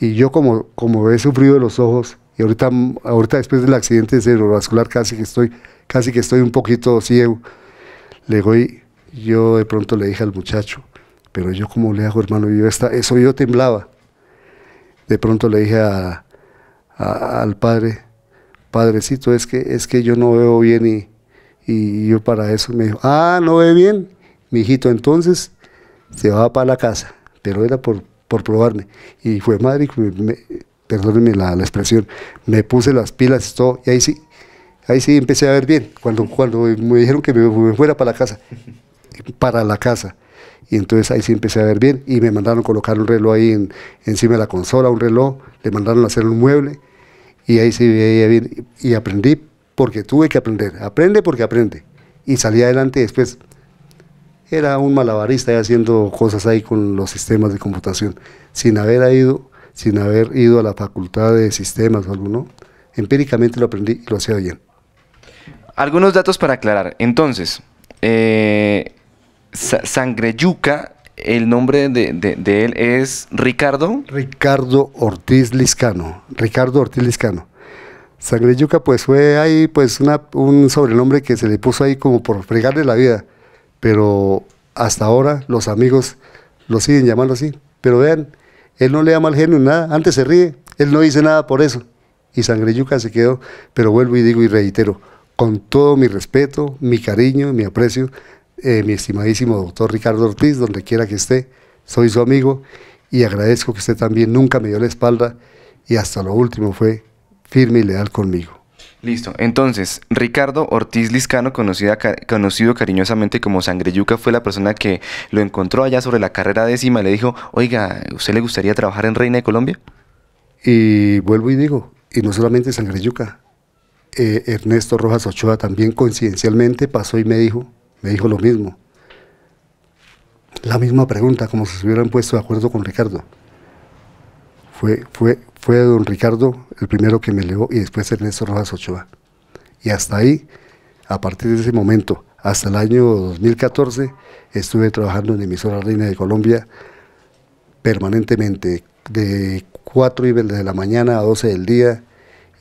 Y yo como, como he sufrido de los ojos, y ahorita, ahorita después del accidente cerebrovascular casi que estoy, casi que estoy un poquito ciego. Le voy yo de pronto le dije al muchacho, pero yo como le hago hermano, yo eso yo temblaba. De pronto le dije al padre, padrecito, es que, es que yo no veo bien y, yo para eso me dijo, ah, no ve bien, mi hijito, entonces se va para la casa, pero era por, por probarme. Y fue madre, me, perdónenme la, expresión, me puse las pilas y todo, y ahí sí, ahí sí empecé a ver bien. Cuando, cuando me dijeron que me, fuera para la casa, para la casa. Y entonces ahí sí empecé a ver bien y me mandaron colocar un reloj ahí encima de la consola, un reloj, le mandaron a hacer un mueble y ahí sí veía bien. Y aprendí porque tuve que aprender, aprende porque aprende. Y salí adelante después. Era un malabarista haciendo cosas ahí con los sistemas de computación, sin haber ido sin haber ido a la facultad de sistemas o alguno. Empíricamente lo aprendí y lo hacía bien. Algunos datos para aclarar. Entonces, eh, Sangre Yuca, el nombre de, él es Ricardo. Ricardo Ortiz Liscano. Ricardo Ortiz Liscano. Yuca, pues fue ahí pues una, un sobrenombre que se le puso ahí como por fregarle la vida. Pero hasta ahora los amigos lo siguen llamando así. Pero vean, él no le da mal genio nada, antes se ríe, él no dice nada por eso. Y yuca se quedó, pero vuelvo y digo y reitero, con todo mi respeto, mi cariño, mi aprecio, eh, mi estimadísimo doctor Ricardo Ortiz, donde quiera que esté, soy su amigo y agradezco que usted también nunca me dio la espalda y hasta lo último fue firme y leal conmigo. Listo. Entonces, Ricardo Ortiz Liscano, conocido cariñosamente como Sangre Yuca, fue la persona que lo encontró allá sobre la carrera décima y le dijo, oiga, ¿usted le gustaría trabajar en Reina de Colombia? Y vuelvo y digo, y no solamente Sangreyuca, eh, Ernesto Rojas Ochoa también coincidencialmente pasó y me dijo, me dijo lo mismo. La misma pregunta, como si se hubieran puesto de acuerdo con Ricardo. Fue, fue, don Ricardo el primero que me elevó y después Ernesto Rojas Ochoa. Y hasta ahí, a partir de ese momento, hasta el año 2014, estuve trabajando en emisora Reina de Colombia permanentemente, de 4 y de la mañana a 12 del día,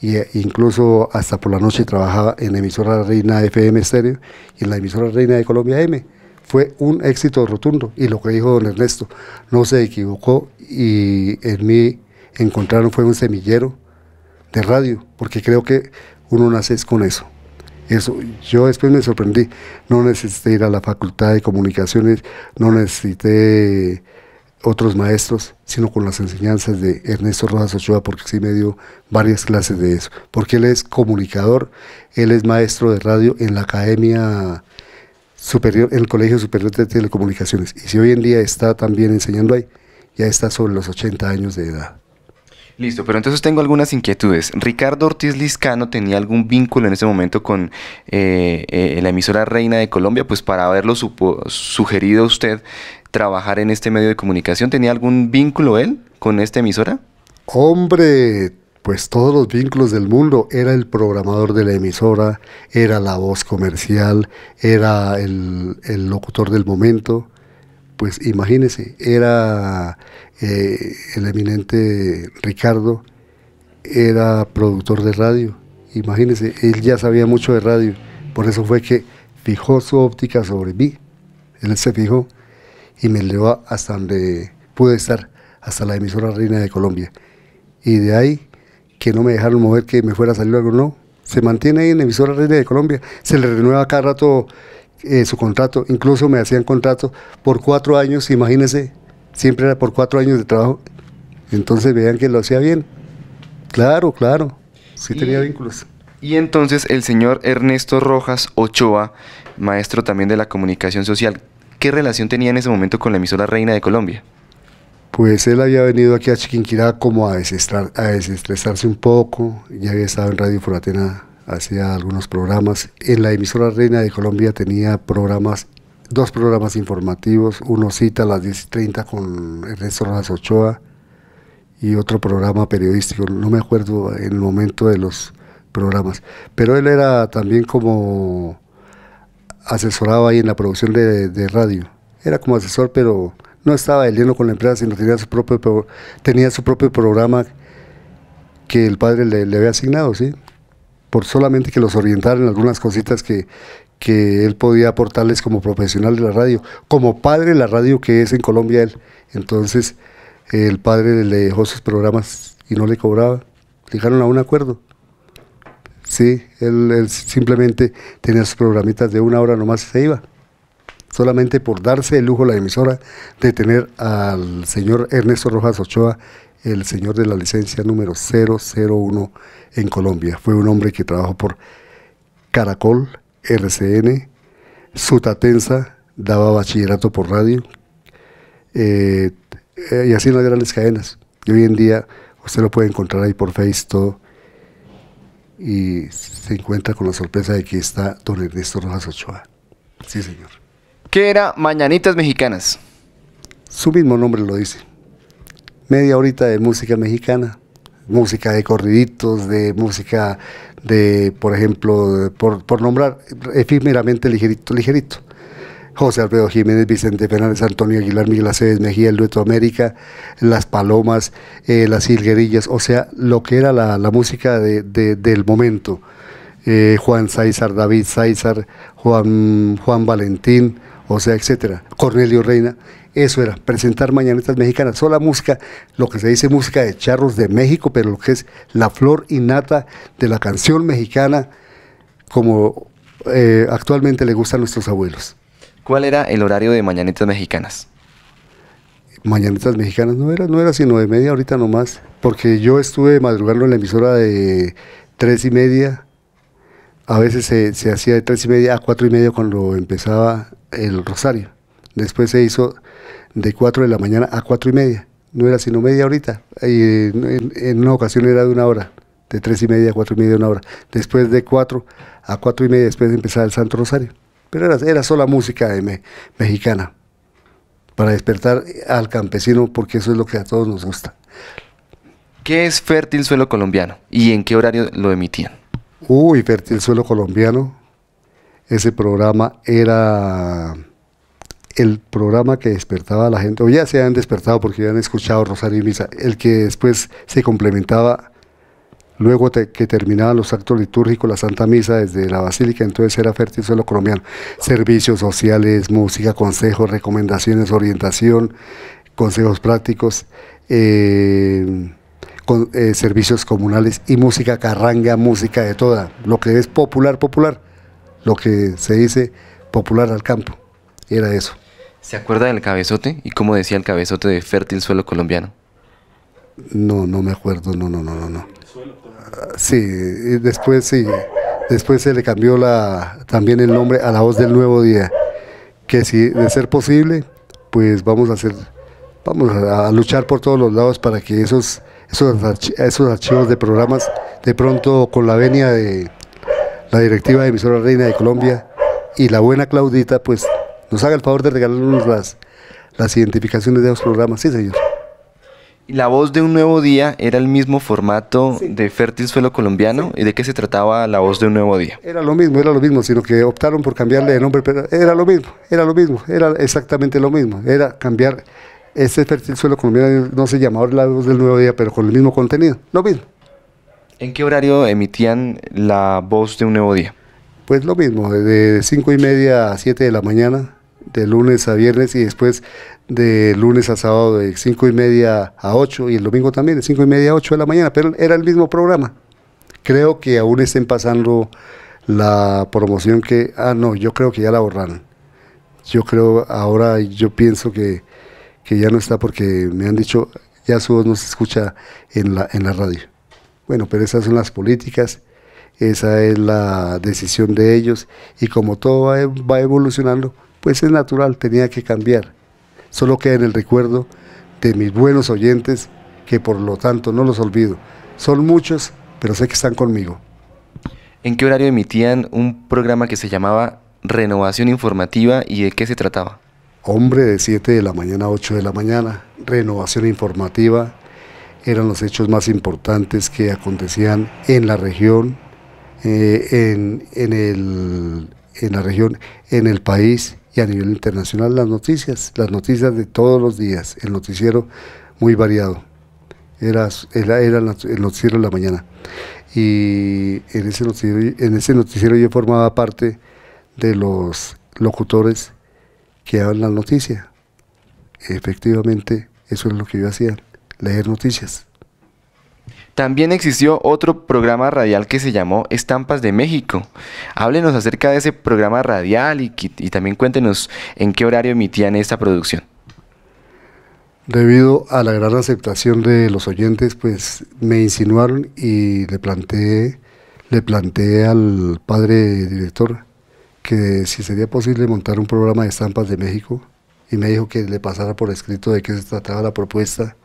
e incluso hasta por la noche trabajaba en emisora Reina FM Stereo y en la emisora Reina de Colombia M. Fue un éxito rotundo y lo que dijo don Ernesto, no se equivocó y en mí encontraron fue un semillero de radio, porque creo que uno nace con eso. Eso, yo después me sorprendí, no necesité ir a la facultad de comunicaciones, no necesité otros maestros, sino con las enseñanzas de Ernesto Rojas Ochoa, porque sí me dio varias clases de eso, porque él es comunicador, él es maestro de radio en la Academia Superior, en el Colegio Superior de Telecomunicaciones, y si hoy en día está también enseñando ahí, ya está sobre los 80 años de edad. Listo, pero entonces tengo algunas inquietudes. ¿Ricardo Ortiz Liscano tenía algún vínculo en ese momento con eh, eh, la emisora Reina de Colombia? Pues para haberlo sugerido a usted trabajar en este medio de comunicación, ¿tenía algún vínculo él con esta emisora? Hombre, pues todos los vínculos del mundo. Era el programador de la emisora, era la voz comercial, era el locutor del momento pues imagínense, era eh, el eminente Ricardo, era productor de radio, imagínense, él ya sabía mucho de radio, por eso fue que fijó su óptica sobre mí, él se fijó y me llevó hasta donde pude estar, hasta la emisora Reina de Colombia. Y de ahí, que no me dejaron mover, que me fuera a salir algo, no, se mantiene ahí en emisora Reina de Colombia, se le renueva cada rato eh, su contrato, incluso me hacían contrato por cuatro años, imagínense, siempre era por cuatro años de trabajo, entonces veían que lo hacía bien. Claro, claro, sí tenía vínculos. Y entonces el señor Ernesto Rojas Ochoa, maestro también de la comunicación social, ¿qué relación tenía en ese momento con la emisora Reina de Colombia? Pues él había venido aquí a Chiquinquirá como a, desestrar, a desestresarse un poco, ya había estado en Radio Foratenada hacía algunos programas. En la emisora Reina de Colombia tenía programas, dos programas informativos, uno cita a las 10.30 con Ernesto Rojas Ochoa y otro programa periodístico, no me acuerdo en el momento de los programas, pero él era también como asesoraba ahí en la producción de, radio, era como asesor, pero no estaba el lleno con la empresa, sino tenía su propio, tenía su propio programa que el padre le había asignado, ¿sí? por solamente que los orientaran en algunas cositas que, que él podía aportarles como profesional de la radio, como padre de la radio que es en Colombia él. Entonces, el padre le dejó sus programas y no le cobraba. Llegaron a un acuerdo. Sí, él, simplemente tenía sus programitas de una hora nomás y se iba. Solamente por darse el lujo la emisora de tener al señor Ernesto Rojas Ochoa el señor de la licencia número 001 en Colombia. Fue un hombre que trabajó por Caracol, RCN, Sutatensa, daba bachillerato por radio eh, y así en las grandes cadenas. Y hoy en día usted lo puede encontrar ahí por Facebook, y se encuentra con la sorpresa de que está don Ernesto Rojas Ochoa. Sí, señor. ¿Qué era Mañanitas Mexicanas? Su mismo nombre lo dice media horita de música mexicana, música de corriditos, de música de, por ejemplo, por, nombrar efímeramente ligerito, ligerito. José Alfredo Jiménez, Vicente Fernández, Antonio Aguilar, Miguel Aceves Mejía, el Dueto América, Las Palomas, eh, Las Hilguerillas, o sea, lo que era la, música del momento. Eh, Juan César, David César, Juan, Juan Valentín, o sea, etcétera. Cornelio Reina, eso era, presentar mañanitas mexicanas, sola música, lo que se dice música de charros de México, pero lo que es la flor innata de la canción mexicana, como eh, actualmente le gustan a nuestros abuelos. ¿Cuál era el horario de mañanitas mexicanas? Mañanitas mexicanas no era, no era sino de media ahorita nomás, porque yo estuve madrugando en la emisora de tres y media, a veces se, se hacía de tres y media a cuatro y media cuando empezaba el Rosario. Después se hizo de 4 de la mañana a 4 y media. No era sino media horita. Y en, una ocasión era de una hora, de 3 y media a 4 y media, una hora. Después de 4 a 4 y media, después de empezar el Santo Rosario. Pero era, era sola música eh, mexicana para despertar al campesino, porque eso es lo que a todos nos gusta. ¿Qué es Fértil Suelo Colombiano y en qué horario lo emitían? Uy, Fértil Suelo Colombiano ese programa era el programa que despertaba a la gente, o ya se han despertado porque ya han escuchado Rosario y Misa el que después se complementaba luego que terminaban los actos litúrgicos, la Santa Misa desde la Basílica, entonces era fértil suelo colombiano, servicios sociales, música, consejos, recomendaciones, orientación, consejos prácticos, eh, eh, servicios comunales y música carranga, música de toda, lo que es popular, popular lo que se dice popular al campo. Era eso. ¿Se acuerda del cabezote y cómo decía el cabezote de fértil suelo colombiano? No, no me acuerdo, no, no, no, no. no. Sí, después sí, después se le cambió la, también el nombre a la voz del nuevo día, que si de ser posible, pues vamos a hacer, vamos a, luchar por todos los lados para que esos, esos, esos archivos de programas, de pronto con la venia de, la directiva de Emisora Reina de Colombia y la buena Claudita, pues nos haga el favor de regalarnos las, las identificaciones de los programas. Sí, señor. Y la voz de un nuevo día era el mismo formato de Fértil Suelo Colombiano. ¿Y de qué se trataba la voz de un nuevo día? Era lo mismo, era lo mismo, sino que optaron por cambiarle de nombre, pero era lo mismo, era lo mismo, era exactamente lo mismo. Era cambiar, este Fértil Suelo Colombiano no se llamaba la voz del nuevo día, pero con el mismo contenido, lo mismo. ¿En qué horario emitían la voz de un nuevo día? Pues lo mismo, de cinco y media a 7 de la mañana, de lunes a viernes y después de lunes a sábado de 5 y media a 8 y el domingo también de cinco y media a 8 de la mañana, pero era el mismo programa. Creo que aún estén pasando la promoción que, ah no, yo creo que ya la borraron. Yo creo, ahora yo pienso que, que ya no está porque me han dicho, ya su voz no se escucha en la, en la radio. Bueno, pero esas son las políticas, esa es la decisión de ellos y como todo va evolucionando, pues es natural, tenía que cambiar. Solo queda en el recuerdo de mis buenos oyentes, que por lo tanto no los olvido. Son muchos, pero sé que están conmigo. ¿En qué horario emitían un programa que se llamaba Renovación Informativa y de qué se trataba? Hombre de 7 de la mañana a 8 de la mañana, Renovación Informativa eran los hechos más importantes que acontecían en la región, eh, en, en, el, la región, en el país y a nivel internacional las noticias, las noticias de todos los días, el noticiero muy variado. Era, era, el noticiero de la mañana. Y en ese en ese noticiero yo formaba parte de los locutores que daban la noticia. Efectivamente, eso es lo que yo hacía leer noticias. También existió otro programa radial que se llamó Estampas de México. Háblenos acerca de ese programa radial y, también cuéntenos en qué horario emitían esta producción. Debido a la gran aceptación de los oyentes, pues me insinuaron y le planteé, le planteé al padre director que si sería posible montar un programa de estampas de México y me dijo que le pasara por escrito de qué se trataba la propuesta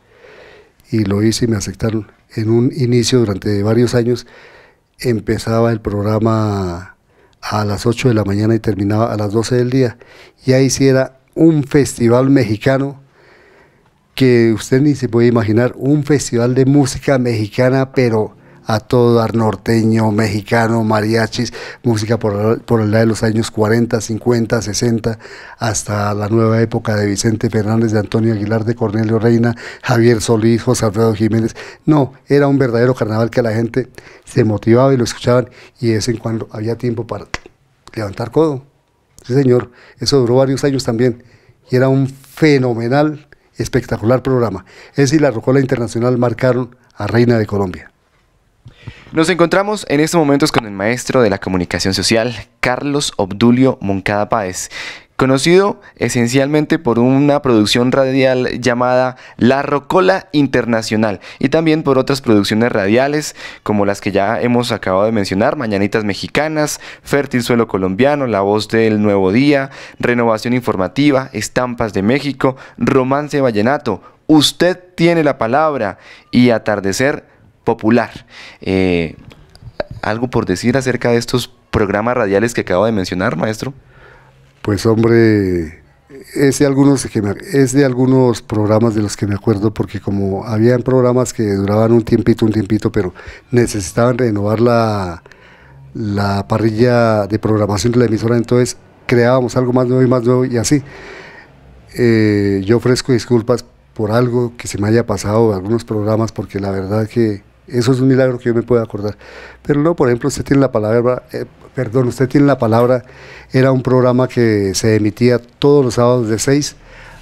y lo hice y me aceptaron. En un inicio, durante varios años, empezaba el programa a las 8 de la mañana y terminaba a las 12 del día. Y ahí sí era un festival mexicano que usted ni se puede imaginar, un festival de música mexicana, pero a todo arnorteño, norteño, mexicano, mariachis, música por, por el lado de los años 40, 50, 60, hasta la nueva época de Vicente Fernández, de Antonio Aguilar, de Cornelio Reina, Javier Solís, José Alfredo Jiménez. No, era un verdadero carnaval que la gente se motivaba y lo escuchaban y de vez en cuando había tiempo para levantar codo. Sí, señor, eso duró varios años también y era un fenomenal, espectacular programa. Es y la Rocola Internacional marcaron a Reina de Colombia. Nos encontramos en estos momentos con el maestro de la comunicación social, Carlos Obdulio Moncada Páez, conocido esencialmente por una producción radial llamada La Rocola Internacional y también por otras producciones radiales como las que ya hemos acabado de mencionar, Mañanitas Mexicanas, Fértil Suelo Colombiano, La Voz del Nuevo Día, Renovación Informativa, Estampas de México, Romance Vallenato, Usted tiene la palabra y Atardecer popular. Eh, ¿Algo por decir acerca de estos programas radiales que acabo de mencionar, maestro? Pues hombre, es de algunos es de algunos programas de los que me acuerdo porque como habían programas que duraban un tiempito, un tiempito, pero necesitaban renovar la, la parrilla de programación de la emisora, entonces creábamos algo más nuevo y más nuevo y así. Eh, yo ofrezco disculpas por algo que se me haya pasado algunos programas porque la verdad que eso es un milagro que yo me puedo acordar. Pero no, por ejemplo, usted tiene la palabra, eh, perdón, usted tiene la palabra, era un programa que se emitía todos los sábados de 6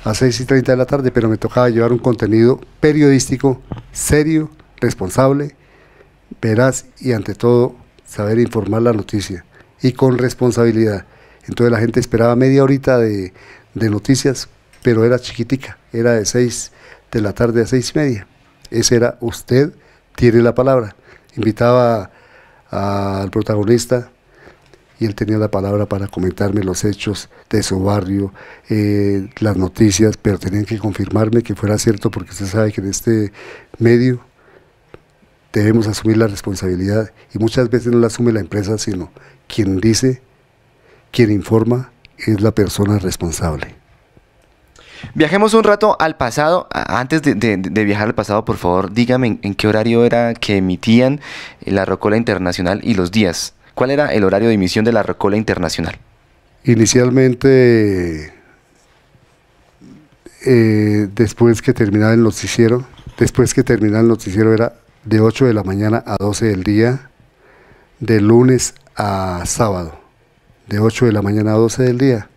a 6 y 30 de la tarde, pero me tocaba llevar un contenido periodístico serio, responsable, veraz y ante todo saber informar la noticia y con responsabilidad. Entonces la gente esperaba media horita de, de noticias, pero era chiquitica, era de 6 de la tarde a 6 y media. Ese era usted tiene la palabra. Invitaba al protagonista y él tenía la palabra para comentarme los hechos de su barrio, eh, las noticias, pero tenían que confirmarme que fuera cierto porque usted sabe que en este medio debemos asumir la responsabilidad y muchas veces no la asume la empresa, sino quien dice, quien informa es la persona responsable. Viajemos un rato al pasado. Antes de, viajar al pasado, por favor, dígame en, qué horario era que emitían eh, la Rocola Internacional y los días. ¿Cuál era el horario de emisión de la Rocola Internacional? Inicialmente, eh, después que terminaba el noticiero, después que terminaba el noticiero era de 8 de la mañana a 12 del día, de lunes a sábado, de 8 de la mañana a 12 del día.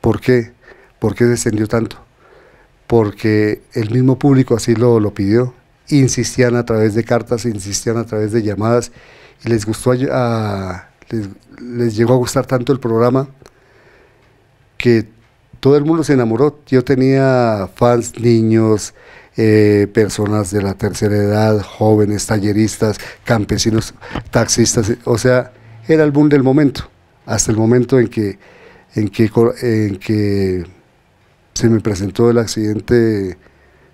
¿Por qué? ¿Por qué descendió tanto? Porque el mismo público así lo, lo pidió. Insistían a través de cartas, insistían a través de llamadas y les gustó les, llegó a gustar tanto el programa que todo el mundo se enamoró. Yo tenía fans, niños, eh, personas de la tercera edad, jóvenes, talleristas, campesinos, taxistas. O sea, era el boom del momento, hasta el momento en que, en que se me presentó el accidente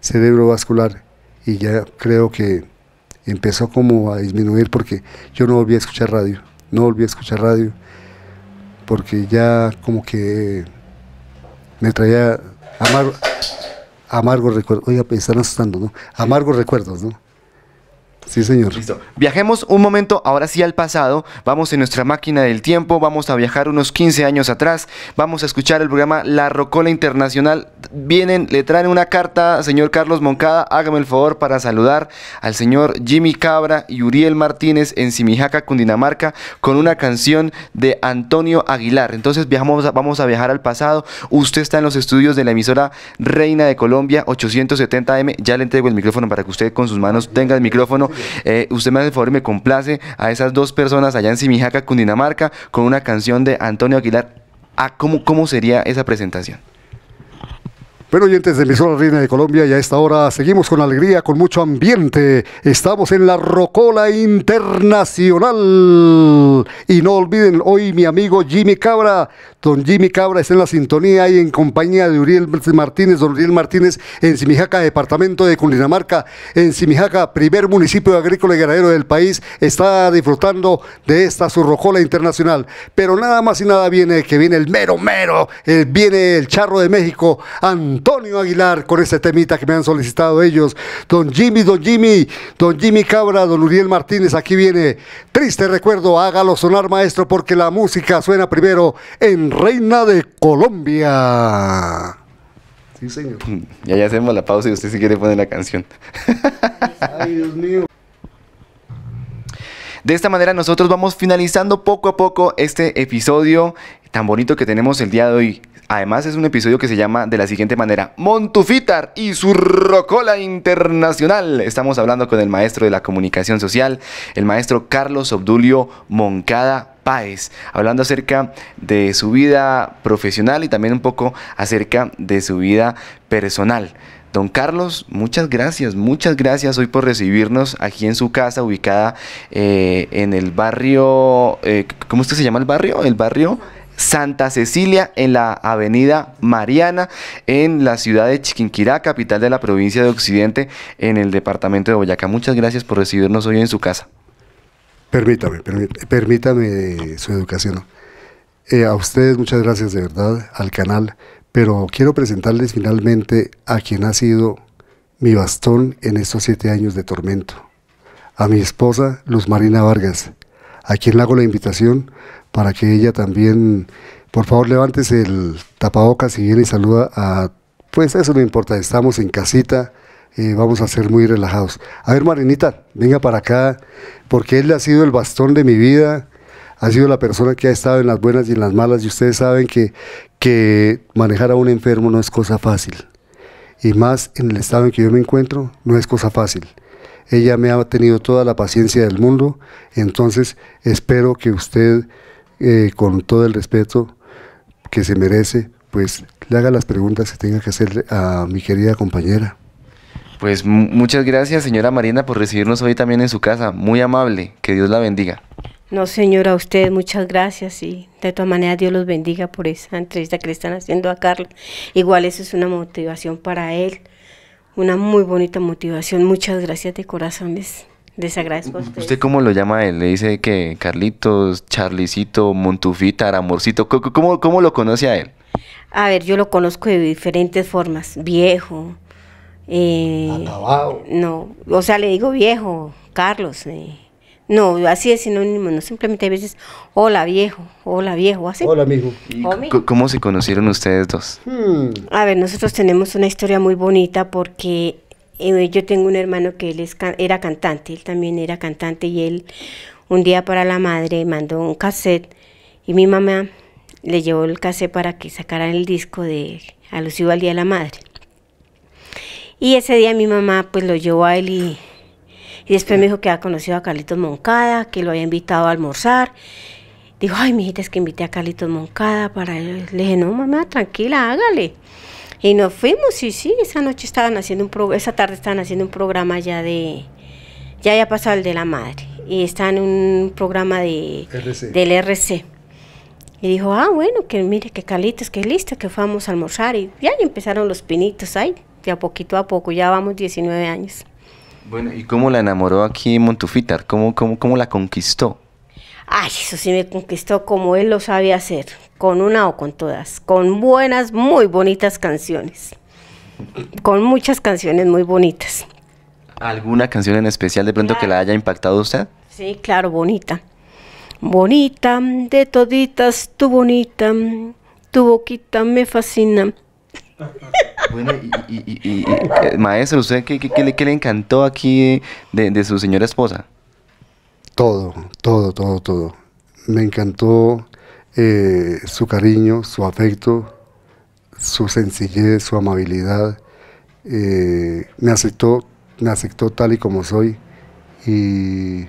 cerebrovascular y ya creo que empezó como a disminuir porque yo no volví a escuchar radio, no volví a escuchar radio porque ya como que me traía amargos recuerdos, oiga, me están asustando, ¿no? Amargos recuerdos, ¿no? Sí, señor. Listo. Viajemos un momento ahora sí al pasado. Vamos en nuestra máquina del tiempo. Vamos a viajar unos 15 años atrás. Vamos a escuchar el programa La Rocola Internacional vienen, le traen una carta, señor Carlos Moncada, hágame el favor para saludar al señor Jimmy Cabra y Uriel Martínez en Simijaca, Cundinamarca, con una canción de Antonio Aguilar. Entonces viajamos, vamos a viajar al pasado. Usted está en los estudios de la emisora Reina de Colombia 870M. Ya le entrego el micrófono para que usted con sus manos tenga el micrófono. Eh, usted me hace el favor y me complace a esas dos personas allá en Simijaca, Cundinamarca, con una canción de Antonio Aguilar. Ah, ¿cómo, ¿Cómo sería esa presentación? Bueno, oyentes de emisora Reina de Colombia, y a esta hora seguimos con alegría, con mucho ambiente. Estamos en la Rocola Internacional. Y no olviden, hoy mi amigo Jimmy Cabra, don Jimmy Cabra está en la sintonía y en compañía de Uriel Martínez, don Uriel Martínez, en Simijaca, departamento de Cundinamarca, en Simijaca, primer municipio agrícola y ganadero del país, está disfrutando de esta su Rocola Internacional. Pero nada más y nada viene que viene el mero mero, eh, viene el charro de México, Antonio Aguilar con ese temita que me han solicitado ellos. Don Jimmy, don Jimmy, don Jimmy Cabra, don Uriel Martínez, aquí viene. Triste recuerdo, hágalo sonar maestro porque la música suena primero en Reina de Colombia. Sí, señor. Ya, ya hacemos la pausa y usted si quiere poner la canción. Ay, Dios mío. De esta manera nosotros vamos finalizando poco a poco este episodio tan bonito que tenemos el día de hoy. Además, es un episodio que se llama de la siguiente manera: Montufitar y su Rocola Internacional. Estamos hablando con el maestro de la comunicación social, el maestro Carlos Obdulio Moncada Páez, hablando acerca de su vida profesional y también un poco acerca de su vida personal. Don Carlos, muchas gracias, muchas gracias hoy por recibirnos aquí en su casa ubicada eh, en el barrio, eh, ¿cómo que se llama el barrio? El barrio... Santa Cecilia en la Avenida Mariana en la ciudad de Chiquinquirá, capital de la provincia de Occidente en el departamento de Boyacá. Muchas gracias por recibirnos hoy en su casa. Permítame, permítame su educación. Eh, a ustedes muchas gracias de verdad, al canal, pero quiero presentarles finalmente a quien ha sido mi bastón en estos siete años de tormento, a mi esposa Luz Marina Vargas, a quien hago la invitación para que ella también, por favor, levántese el tapabocas y viene y saluda a, pues eso no importa, estamos en casita. Eh, vamos a ser muy relajados. A ver, Marinita, venga para acá, porque él ha sido el bastón de mi vida, ha sido la persona que ha estado en las buenas y en las malas, y ustedes saben que, que manejar a un enfermo no es cosa fácil, y más en el estado en que yo me encuentro, no es cosa fácil. Ella me ha tenido toda la paciencia del mundo, entonces espero que usted eh, con todo el respeto que se merece, pues le haga las preguntas que tenga que hacer a mi querida compañera. Pues muchas gracias, señora Marina, por recibirnos hoy también en su casa. Muy amable, que Dios la bendiga. No, señora, a usted muchas gracias y de todas maneras Dios los bendiga por esa entrevista que le están haciendo a Carlos. Igual eso es una motivación para él, una muy bonita motivación. Muchas gracias de corazones desagradezco ¿Usted cómo lo llama a él? ¿Le dice que Carlitos, Charlicito, Montufita, Aramorcito, ¿Cómo, ¿Cómo lo conoce a él? A ver, yo lo conozco de diferentes formas. Viejo. Eh, No, o sea, le digo viejo, Carlos. Eh. No, así es sinónimo, no simplemente a veces, hola viejo, hola viejo, así. Hola amigo. ¿Cómo se conocieron ustedes dos? Hmm. A ver, nosotros tenemos una historia muy bonita porque eh, yo tengo un hermano que él era cantante, él también era cantante y él un día para la madre mandó un cassette y mi mamá le llevó el cassette para que sacaran el disco de alusivo al Día de la Madre. Y ese día mi mamá pues lo llevó a él y, después me dijo que había conocido a Carlitos Moncada, que lo había invitado a almorzar. Dijo, ay, hijita es que invité a Carlitos Moncada para él. Le dije, no, mamá, tranquila, hágale. Y nos fuimos, y sí, esa noche estaban haciendo un programa, esa tarde estaban haciendo un programa ya de, ya había pasado el de la madre, y está en un programa de, del RC. Y dijo, ah, bueno, que mire, que calitas, que listo, que fuimos a almorzar. Y ya empezaron los pinitos ahí, ya poquito a poco, ya vamos 19 años. Bueno, ¿y cómo la enamoró aquí Montufitar? ¿Cómo, cómo, cómo la conquistó? Ay, eso sí me conquistó como él lo sabe hacer, con una o con todas, con buenas, muy bonitas canciones, con muchas canciones muy bonitas. ¿Alguna canción en especial de pronto que la haya impactado usted? Sí, claro, bonita. Bonita, de toditas, tu bonita, tu boquita me fascina. Bueno, y, eh, maestro, ¿usted qué, le, encantó aquí de su señora esposa? todo, todo, todo, todo. Me encantó eh, su cariño, su afecto, su sencillez, su amabilidad. Eh, me aceptó, me aceptó tal y como soy y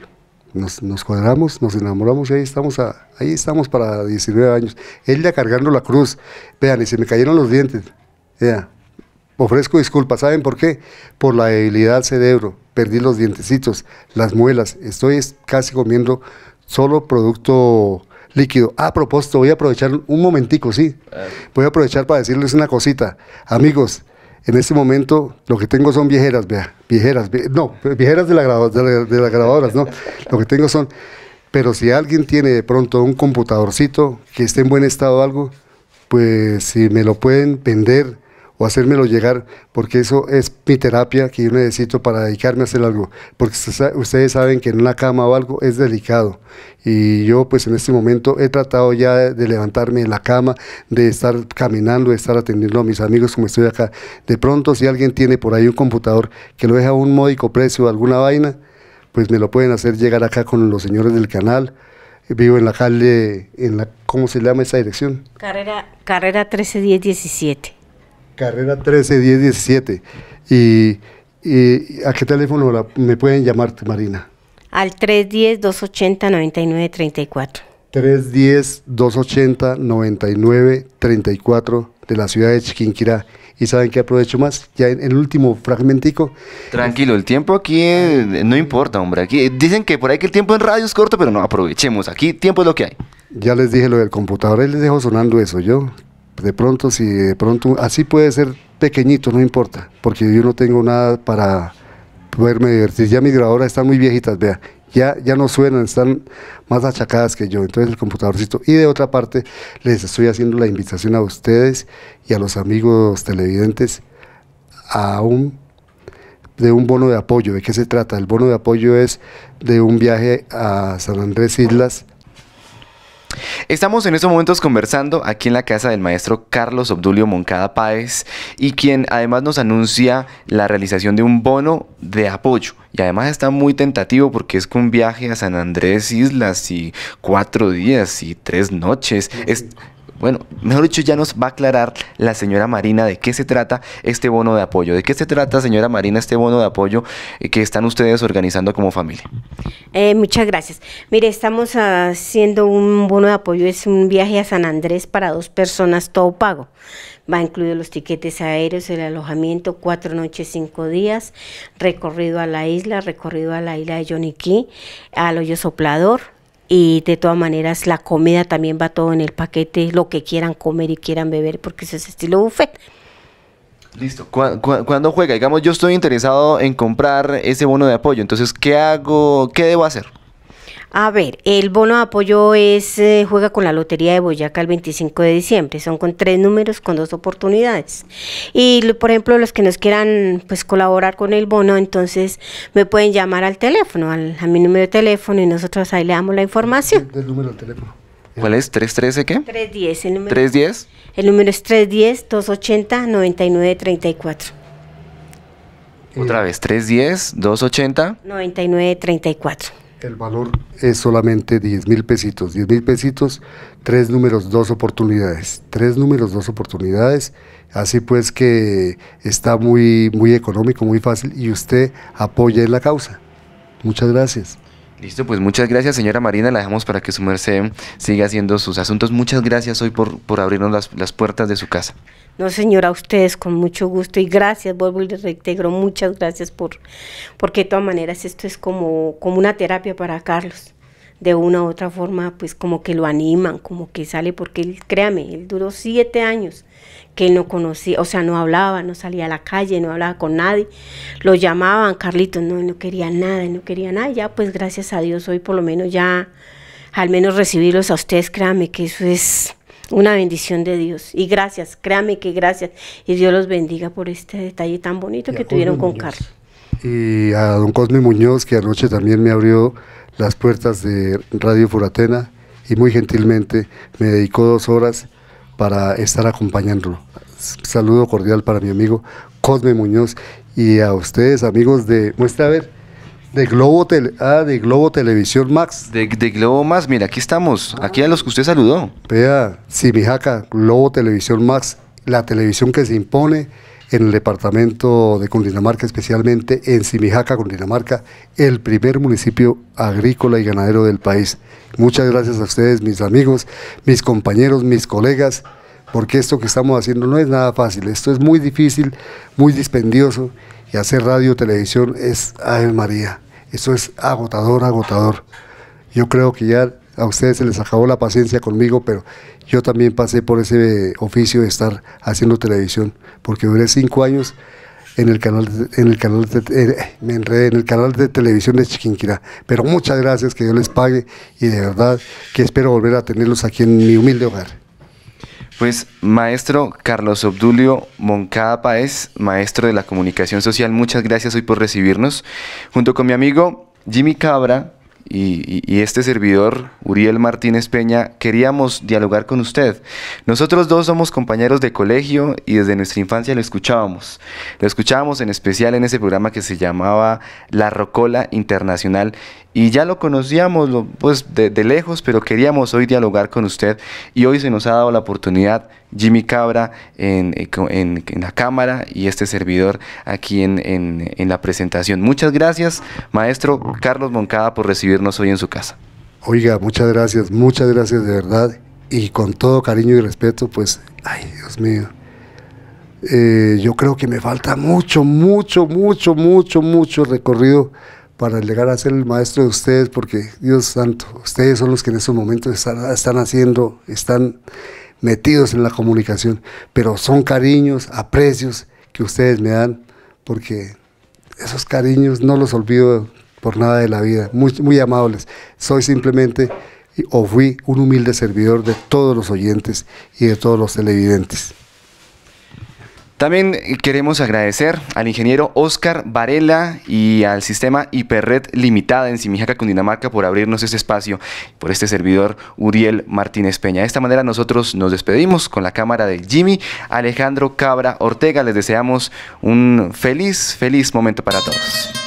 nos, cuadramos, nos enamoramos y ahí estamos, ahí estamos para 19 años. Él ya cargando la cruz, vean, y se me cayeron los dientes. Ofrezco disculpas, ¿saben por qué? Por la debilidad del cerebro perdí los dientecitos, las muelas, estoy casi comiendo solo producto líquido. A propósito, voy a aprovechar un momentico, sí. Eh. Voy a aprovechar para decirles una cosita. Amigos, en este momento lo que tengo son viejeras, vea, viejeras, no, viejeras de, la de, de, las grabadoras, no. Lo que tengo son, pero si alguien tiene de pronto un computadorcito que esté en buen estado o algo, pues si me lo pueden vender o hacérmelo llegar, porque eso es mi terapia que yo necesito para dedicarme a hacer algo, porque ustedes saben que en una cama o algo es delicado, y yo pues en este momento he tratado ya de levantarme en la cama, de estar caminando, de estar atendiendo a mis amigos como estoy acá, de pronto si alguien tiene por ahí un computador que lo deja a un módico precio, o alguna vaina, pues me lo pueden hacer llegar acá con los señores del canal, vivo en la calle, en la, ¿cómo se llama esa dirección? Carrera, carrera 131017. Carrera 13, 10, 17. Y, ¿A qué teléfono me pueden llamar, Marina? Al 310-280-9934. 310 280 99 310-280-99-34 de la ciudad de Chiquinquirá. ¿Y saben que aprovecho más? Ya en el último fragmentico. Tranquilo, el tiempo aquí eh, no importa, hombre. Aquí eh, dicen que por ahí que el tiempo en radio es corto, pero no, aprovechemos. Aquí tiempo es lo que hay. Ya les dije lo del computador, ahí les dejo sonando eso yo de pronto, si de pronto, así puede ser pequeñito, no importa, porque yo no tengo nada para poderme divertir. Ya mis grabadoras están muy viejitas, vea, ya, ya no suenan, están más achacadas que yo. Entonces el computadorcito. Y de otra parte, les estoy haciendo la invitación a ustedes y a los amigos televidentes a un de un bono de apoyo. ¿De qué se trata? El bono de apoyo es de un viaje a San Andrés Islas Estamos en estos momentos conversando aquí en la casa del maestro Carlos Obdulio Moncada Páez y quien además nos anuncia la realización de un bono de apoyo. Y además está muy tentativo porque es con un viaje a San Andrés Islas y cuatro días y tres noches. Bueno, mejor dicho, ya nos va a aclarar la señora Marina de qué se trata este bono de apoyo. ¿De qué se trata, señora Marina, este bono de apoyo eh, que están ustedes organizando como familia? Eh, muchas gracias. Mire, estamos haciendo un bono de apoyo, es un viaje a San Andrés para dos personas, todo pago. Va incluido los tiquetes aéreos, el alojamiento, cuatro noches, cinco días, recorrido a la isla, recorrido a la isla de Yoniquí, al hoyo soplador, y de todas maneras la comida también va todo en el paquete, lo que quieran comer y quieran beber, porque ese es estilo buffet. Listo. cuándo juega? Digamos, yo estoy interesado en comprar ese bono de apoyo. Entonces, ¿qué hago? ¿Qué debo hacer? A ver, el bono de apoyo es eh, juega con la Lotería de Boyacá el 25 de diciembre. Son con tres números, con dos oportunidades. Y por ejemplo, los que nos quieran pues colaborar con el bono, entonces me pueden llamar al teléfono, a mi número de teléfono y nosotros ahí le damos la información. el número de teléfono. ¿Cuál es? ¿313 qué? 310. El ¿310? El número es 310-280-9934. Otra vez, 310-280. 9934. El valor es solamente 10 mil pesitos. 10 mil pesitos, tres números, dos oportunidades. Tres números, dos oportunidades. Así pues que está muy, muy económico, muy fácil y usted apoya en la causa. Muchas gracias. Listo, pues muchas gracias señora Marina, la dejamos para que su merced siga haciendo sus asuntos. Muchas gracias hoy por, por abrirnos las, las puertas de su casa. No, señora, a ustedes con mucho gusto y gracias, vuelvo y les reintegro, muchas gracias por, porque de todas maneras esto es como, como una terapia para Carlos. De una u otra forma, pues como que lo animan, como que sale, porque él, créame, él duró siete años que no conocía, o sea, no hablaba, no salía a la calle, no hablaba con nadie. Lo llamaban, Carlitos, no, no quería nada, no quería nada. Ya, pues gracias a Dios, hoy por lo menos ya, al menos recibirlos a ustedes, créame que eso es una bendición de Dios. Y gracias, créame que gracias. Y Dios los bendiga por este detalle tan bonito que tuvieron con Carlos. Y a don Cosme Muñoz, que anoche también me abrió las puertas de Radio Furatena y muy gentilmente me dedicó dos horas para estar acompañándolo. Saludo cordial para mi amigo Cosme Muñoz y a ustedes, amigos de Muestra a ver. De Globo, ah, de Globo Televisión Max. De, de, Globo Max, mira, aquí estamos. Aquí a los que usted saludó. Vea, Simijaca, Globo Televisión Max, la televisión que se impone en el departamento de Cundinamarca, especialmente en Simijaca, Cundinamarca, el primer municipio agrícola y ganadero del país. Muchas gracias a ustedes, mis amigos, mis compañeros, mis colegas, porque esto que estamos haciendo no es nada fácil, esto es muy difícil, muy dispendioso y hacer radio, televisión es ay María. Eso es agotador, agotador. Yo creo que ya a ustedes se les acabó la paciencia conmigo, pero yo también pasé por ese oficio de estar haciendo televisión, porque duré cinco años en el canal en el canal me en el canal de televisión de Chiquinquirá. Pero muchas gracias, que Dios les pague y de verdad que espero volver a tenerlos aquí en mi humilde hogar. Pues maestro Carlos Obdulio Moncada Páez, maestro de la comunicación social, muchas gracias hoy por recibirnos. Junto con mi amigo Jimmy Cabra y, y, este servidor, Uriel Martínez Peña, queríamos dialogar con usted. Nosotros dos somos compañeros de colegio y desde nuestra infancia lo escuchábamos. Lo escuchábamos en especial en ese programa que se llamaba La Rocola Internacional y ya lo conocíamos pues de, lejos, pero queríamos hoy dialogar con usted y hoy se nos ha dado la oportunidad Jimmy Cabra en, eh, en, la cámara y este servidor aquí en, en la presentación. Muchas gracias, maestro Carlos Moncada, por recibirnos hoy en su casa. Oiga, muchas gracias, muchas gracias de verdad y con todo cariño y respeto, pues, ay, Dios mío. Eh, yo creo que me falta mucho, mucho, mucho, mucho, mucho recorrido para llegar a ser el maestro de ustedes, porque Dios santo, ustedes son los que en estos momentos están, haciendo, están metidos en la comunicación, pero son cariños, aprecios que ustedes me dan, porque esos cariños no los olvido por nada de la vida, muy, muy amables. Soy simplemente o fui un humilde servidor de todos los oyentes y de todos los televidentes. También queremos agradecer al ingeniero Oscar Varela y al sistema Hiperred Limitada en Simijaca, Cundinamarca, por abrirnos este espacio, por este servidor Uriel Martínez Peña. De esta manera nosotros nos despedimos con la cámara de Jimmy Alejandro Cabra Ortega. Les deseamos un feliz, feliz momento para todos.